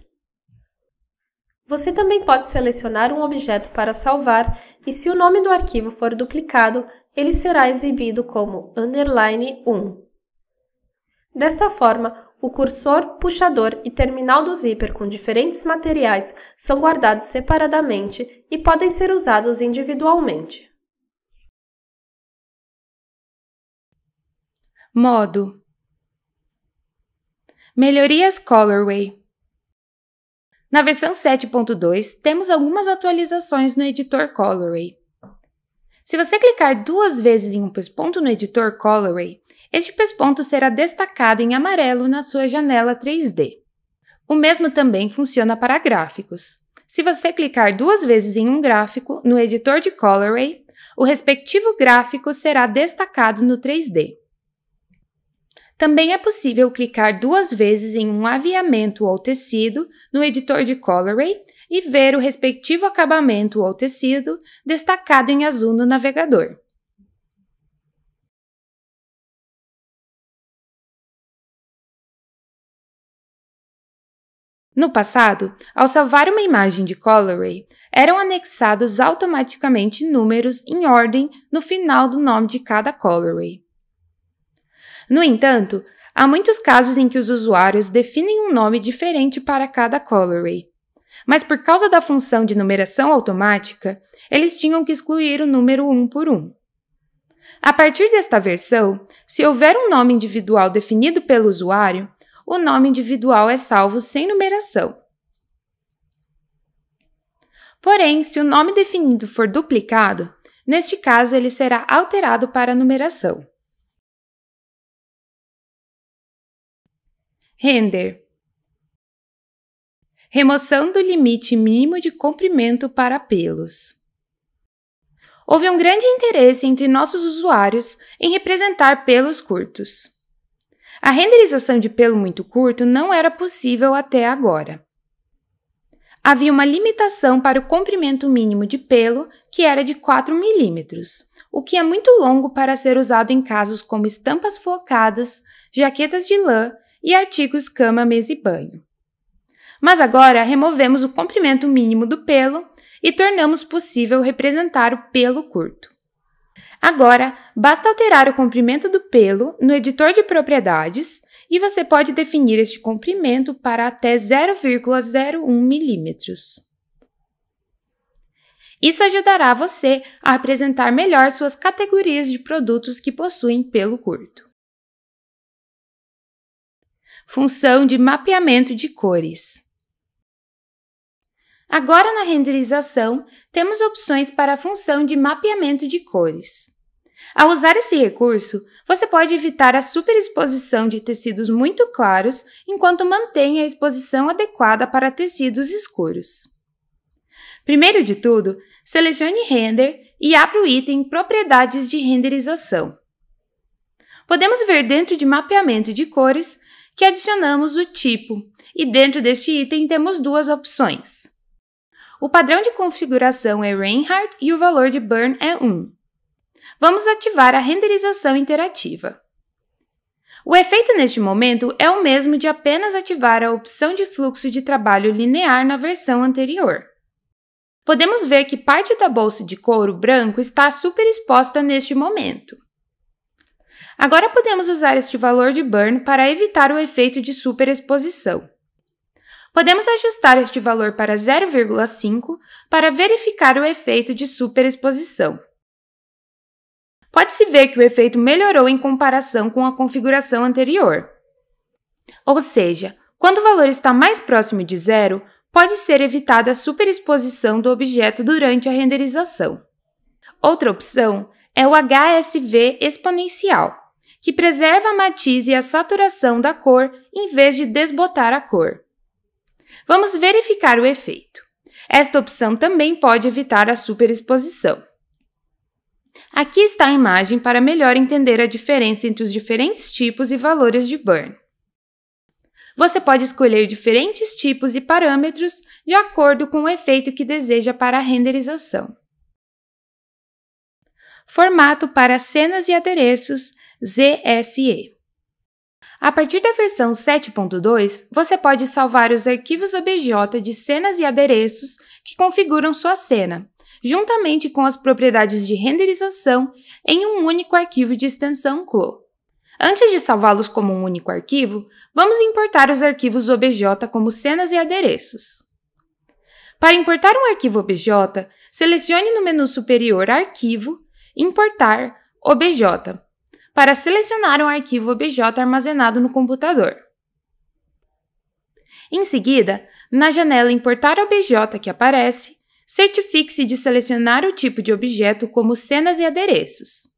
Você também pode selecionar um objeto para salvar e se o nome do arquivo for duplicado, ele será exibido como underline 1. Dessa forma, o cursor, puxador e terminal do zíper com diferentes materiais são guardados separadamente e podem ser usados individualmente. Modo: Melhorias Colorway. Na versão 7.2, temos algumas atualizações no editor Colorway. Se você clicar duas vezes em um pesponto no editor Colorway, este pesponto será destacado em amarelo na sua janela 3D. O mesmo também funciona para gráficos. Se você clicar duas vezes em um gráfico no editor de Colorway, o respectivo gráfico será destacado no 3D. Também é possível clicar duas vezes em um aviamento ou tecido no editor de Colorway e ver o respectivo acabamento ou tecido destacado em azul no navegador. No passado, ao salvar uma imagem de Colorway, eram anexados automaticamente números em ordem no final do nome de cada Colorway. No entanto, há muitos casos em que os usuários definem um nome diferente para cada colorway. Mas por causa da função de numeração automática, eles tinham que excluir o número um por um. A partir desta versão, se houver um nome individual definido pelo usuário, o nome individual é salvo sem numeração. Porém, se o nome definido for duplicado, neste caso ele será alterado para a numeração. Render Remoção do limite mínimo de comprimento para pelos. Houve um grande interesse entre nossos usuários em representar pelos curtos. A renderização de pelo muito curto não era possível até agora. Havia uma limitação para o comprimento mínimo de pelo, que era de 4 milímetros, o que é muito longo para ser usado em casos como estampas flocadas, jaquetas de lã e artigos cama, mesa e banho. Mas agora removemos o comprimento mínimo do pelo e tornamos possível representar o pelo curto. Agora, basta alterar o comprimento do pelo no editor de propriedades e você pode definir este comprimento para até 0,01 milímetros. Isso ajudará você a apresentar melhor suas categorias de produtos que possuem pelo curto função de mapeamento de cores. Agora, na renderização, temos opções para a função de mapeamento de cores. Ao usar esse recurso, você pode evitar a superexposição de tecidos muito claros enquanto mantém a exposição adequada para tecidos escuros. Primeiro de tudo, selecione Render e abra o item Propriedades de Renderização. Podemos ver dentro de Mapeamento de Cores que adicionamos o tipo, e dentro deste item temos duas opções. O padrão de configuração é Reinhardt e o valor de burn é 1. Vamos ativar a renderização interativa. O efeito neste momento é o mesmo de apenas ativar a opção de fluxo de trabalho linear na versão anterior. Podemos ver que parte da bolsa de couro branco está superexposta neste momento. Agora podemos usar este valor de burn para evitar o efeito de superexposição. Podemos ajustar este valor para 0,5 para verificar o efeito de superexposição. Pode-se ver que o efeito melhorou em comparação com a configuração anterior. Ou seja, quando o valor está mais próximo de zero, pode ser evitada a superexposição do objeto durante a renderização. Outra opção é o HSV exponencial, que preserva a matiz e a saturação da cor em vez de desbotar a cor. Vamos verificar o efeito. Esta opção também pode evitar a superexposição. Aqui está a imagem para melhor entender a diferença entre os diferentes tipos e valores de burn. Você pode escolher diferentes tipos e parâmetros de acordo com o efeito que deseja para a renderização. Formato para cenas e adereços ZSE. A partir da versão 7.2, você pode salvar os arquivos OBJ de cenas e adereços que configuram sua cena, juntamente com as propriedades de renderização, em um único arquivo de extensão CLO. Antes de salvá-los como um único arquivo, vamos importar os arquivos OBJ como cenas e adereços. Para importar um arquivo OBJ, selecione no menu superior Arquivo, Importar, OBJ, para selecionar um arquivo OBJ armazenado no computador. Em seguida, na janela Importar OBJ que aparece, certifique-se de selecionar o tipo de objeto como cenas e adereços.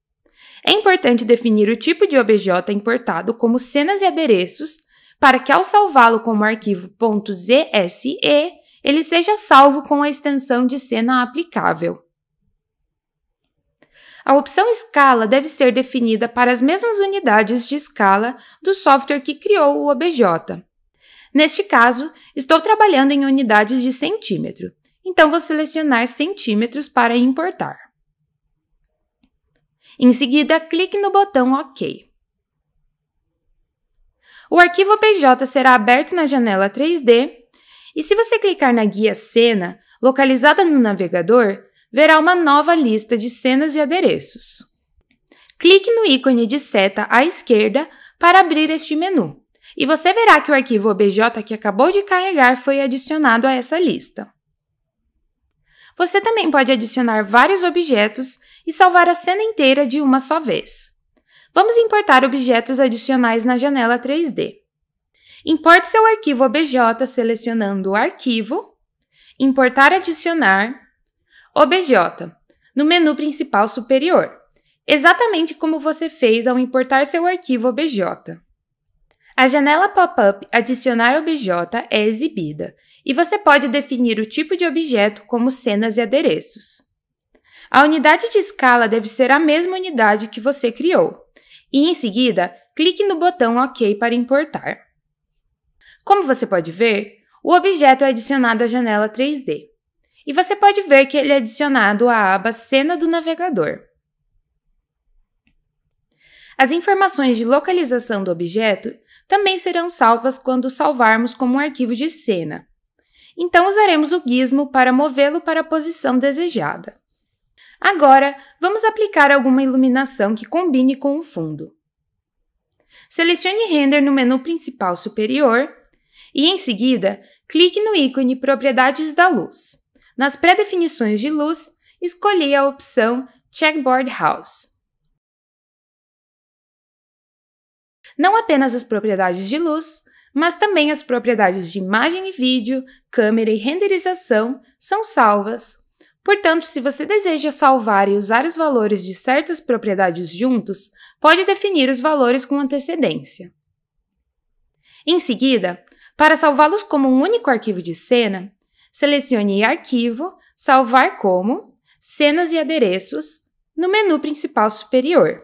É importante definir o tipo de OBJ importado como cenas e adereços para que, ao salvá-lo como arquivo .zse, ele seja salvo com a extensão de cena aplicável. A opção escala deve ser definida para as mesmas unidades de escala do software que criou o OBJ. Neste caso, estou trabalhando em unidades de centímetro, então vou selecionar centímetros para importar. Em seguida, clique no botão OK. O arquivo .obj será aberto na janela 3D e se você clicar na guia Cena, localizada no navegador, verá uma nova lista de cenas e adereços. Clique no ícone de seta à esquerda para abrir este menu, e você verá que o arquivo OBJ que acabou de carregar foi adicionado a essa lista. Você também pode adicionar vários objetos e salvar a cena inteira de uma só vez. Vamos importar objetos adicionais na janela 3D. Importe seu arquivo OBJ selecionando o arquivo, importar adicionar, OBJ, no menu principal superior, exatamente como você fez ao importar seu arquivo OBJ. A janela pop-up Adicionar OBJ é exibida e você pode definir o tipo de objeto como cenas e adereços. A unidade de escala deve ser a mesma unidade que você criou e, em seguida, clique no botão OK para importar. Como você pode ver, o objeto é adicionado à janela 3D e você pode ver que ele é adicionado à aba Cena do navegador. As informações de localização do objeto também serão salvas quando salvarmos como um arquivo de cena. Então usaremos o gizmo para movê-lo para a posição desejada. Agora, vamos aplicar alguma iluminação que combine com o fundo. Selecione Render no menu principal superior e, em seguida, clique no ícone Propriedades da Luz. Nas pré-definições de luz, escolhi a opção Checkboard House. Não apenas as propriedades de luz, mas também as propriedades de imagem e vídeo, câmera e renderização são salvas. Portanto, se você deseja salvar e usar os valores de certas propriedades juntos, pode definir os valores com antecedência. Em seguida, para salvá-los como um único arquivo de cena, selecione Arquivo, Salvar como, Cenas e adereços no menu principal superior.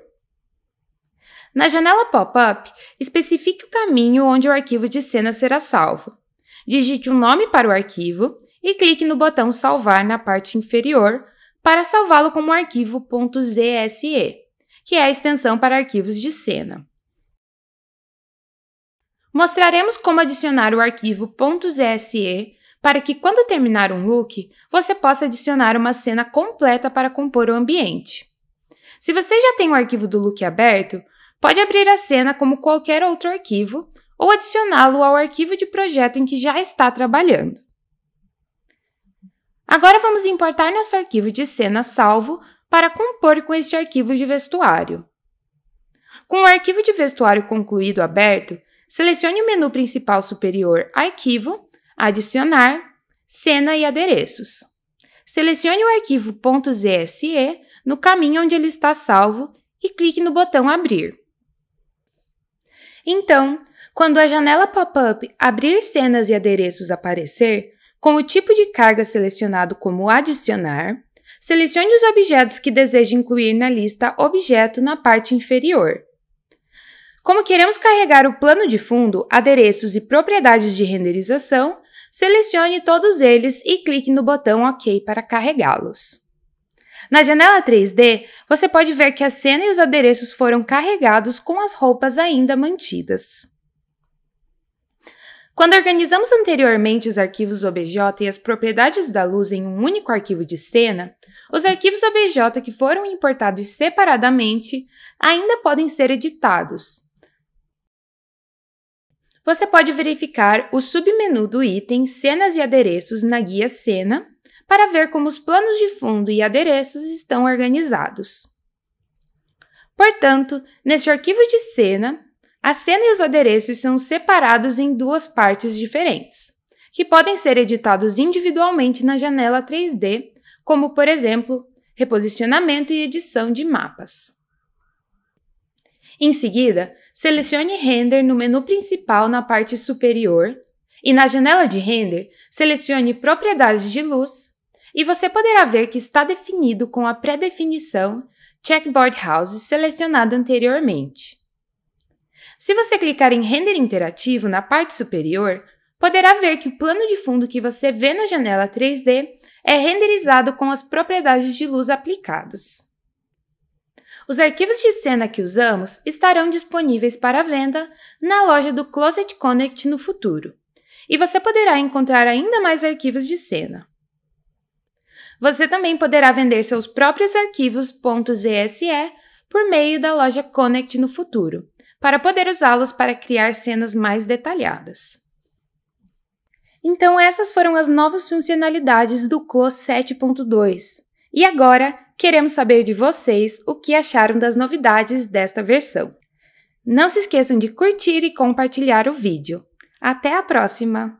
Na janela pop-up, especifique o caminho onde o arquivo de cena será salvo. Digite um nome para o arquivo e clique no botão Salvar na parte inferior para salvá-lo como arquivo .zse, que é a extensão para arquivos de cena. Mostraremos como adicionar o arquivo .zse para que quando terminar um look, você possa adicionar uma cena completa para compor o ambiente. Se você já tem o arquivo do look aberto, pode abrir a cena como qualquer outro arquivo ou adicioná-lo ao arquivo de projeto em que já está trabalhando. Agora vamos importar nosso arquivo de cena salvo para compor com este arquivo de vestuário. Com o arquivo de vestuário concluído aberto, selecione o menu principal superior Arquivo adicionar cena e adereços. Selecione o arquivo .zse no caminho onde ele está salvo e clique no botão Abrir. Então, quando a janela pop-up Abrir cenas e adereços aparecer, com o tipo de carga selecionado como Adicionar, selecione os objetos que deseja incluir na lista Objeto na parte inferior. Como queremos carregar o plano de fundo, adereços e propriedades de renderização, Selecione todos eles e clique no botão OK para carregá-los. Na janela 3D, você pode ver que a cena e os adereços foram carregados com as roupas ainda mantidas. Quando organizamos anteriormente os arquivos OBJ e as propriedades da luz em um único arquivo de cena, os arquivos OBJ que foram importados separadamente ainda podem ser editados, você pode verificar o submenu do item Cenas e Adereços na guia Cena para ver como os planos de fundo e adereços estão organizados. Portanto, neste arquivo de cena, a cena e os adereços são separados em duas partes diferentes, que podem ser editados individualmente na janela 3D, como, por exemplo, reposicionamento e edição de mapas. Em seguida, selecione Render no menu principal na parte superior e na janela de render, selecione Propriedades de luz e você poderá ver que está definido com a pré-definição Checkboard Houses selecionada anteriormente. Se você clicar em Render Interativo na parte superior, poderá ver que o plano de fundo que você vê na janela 3D é renderizado com as propriedades de luz aplicadas. Os arquivos de cena que usamos estarão disponíveis para venda na loja do Closet Connect no futuro, e você poderá encontrar ainda mais arquivos de cena. Você também poderá vender seus próprios arquivos .zse por meio da loja Connect no futuro, para poder usá-los para criar cenas mais detalhadas. Então essas foram as novas funcionalidades do CLOS 7.2. E agora Queremos saber de vocês o que acharam das novidades desta versão. Não se esqueçam de curtir e compartilhar o vídeo. Até a próxima!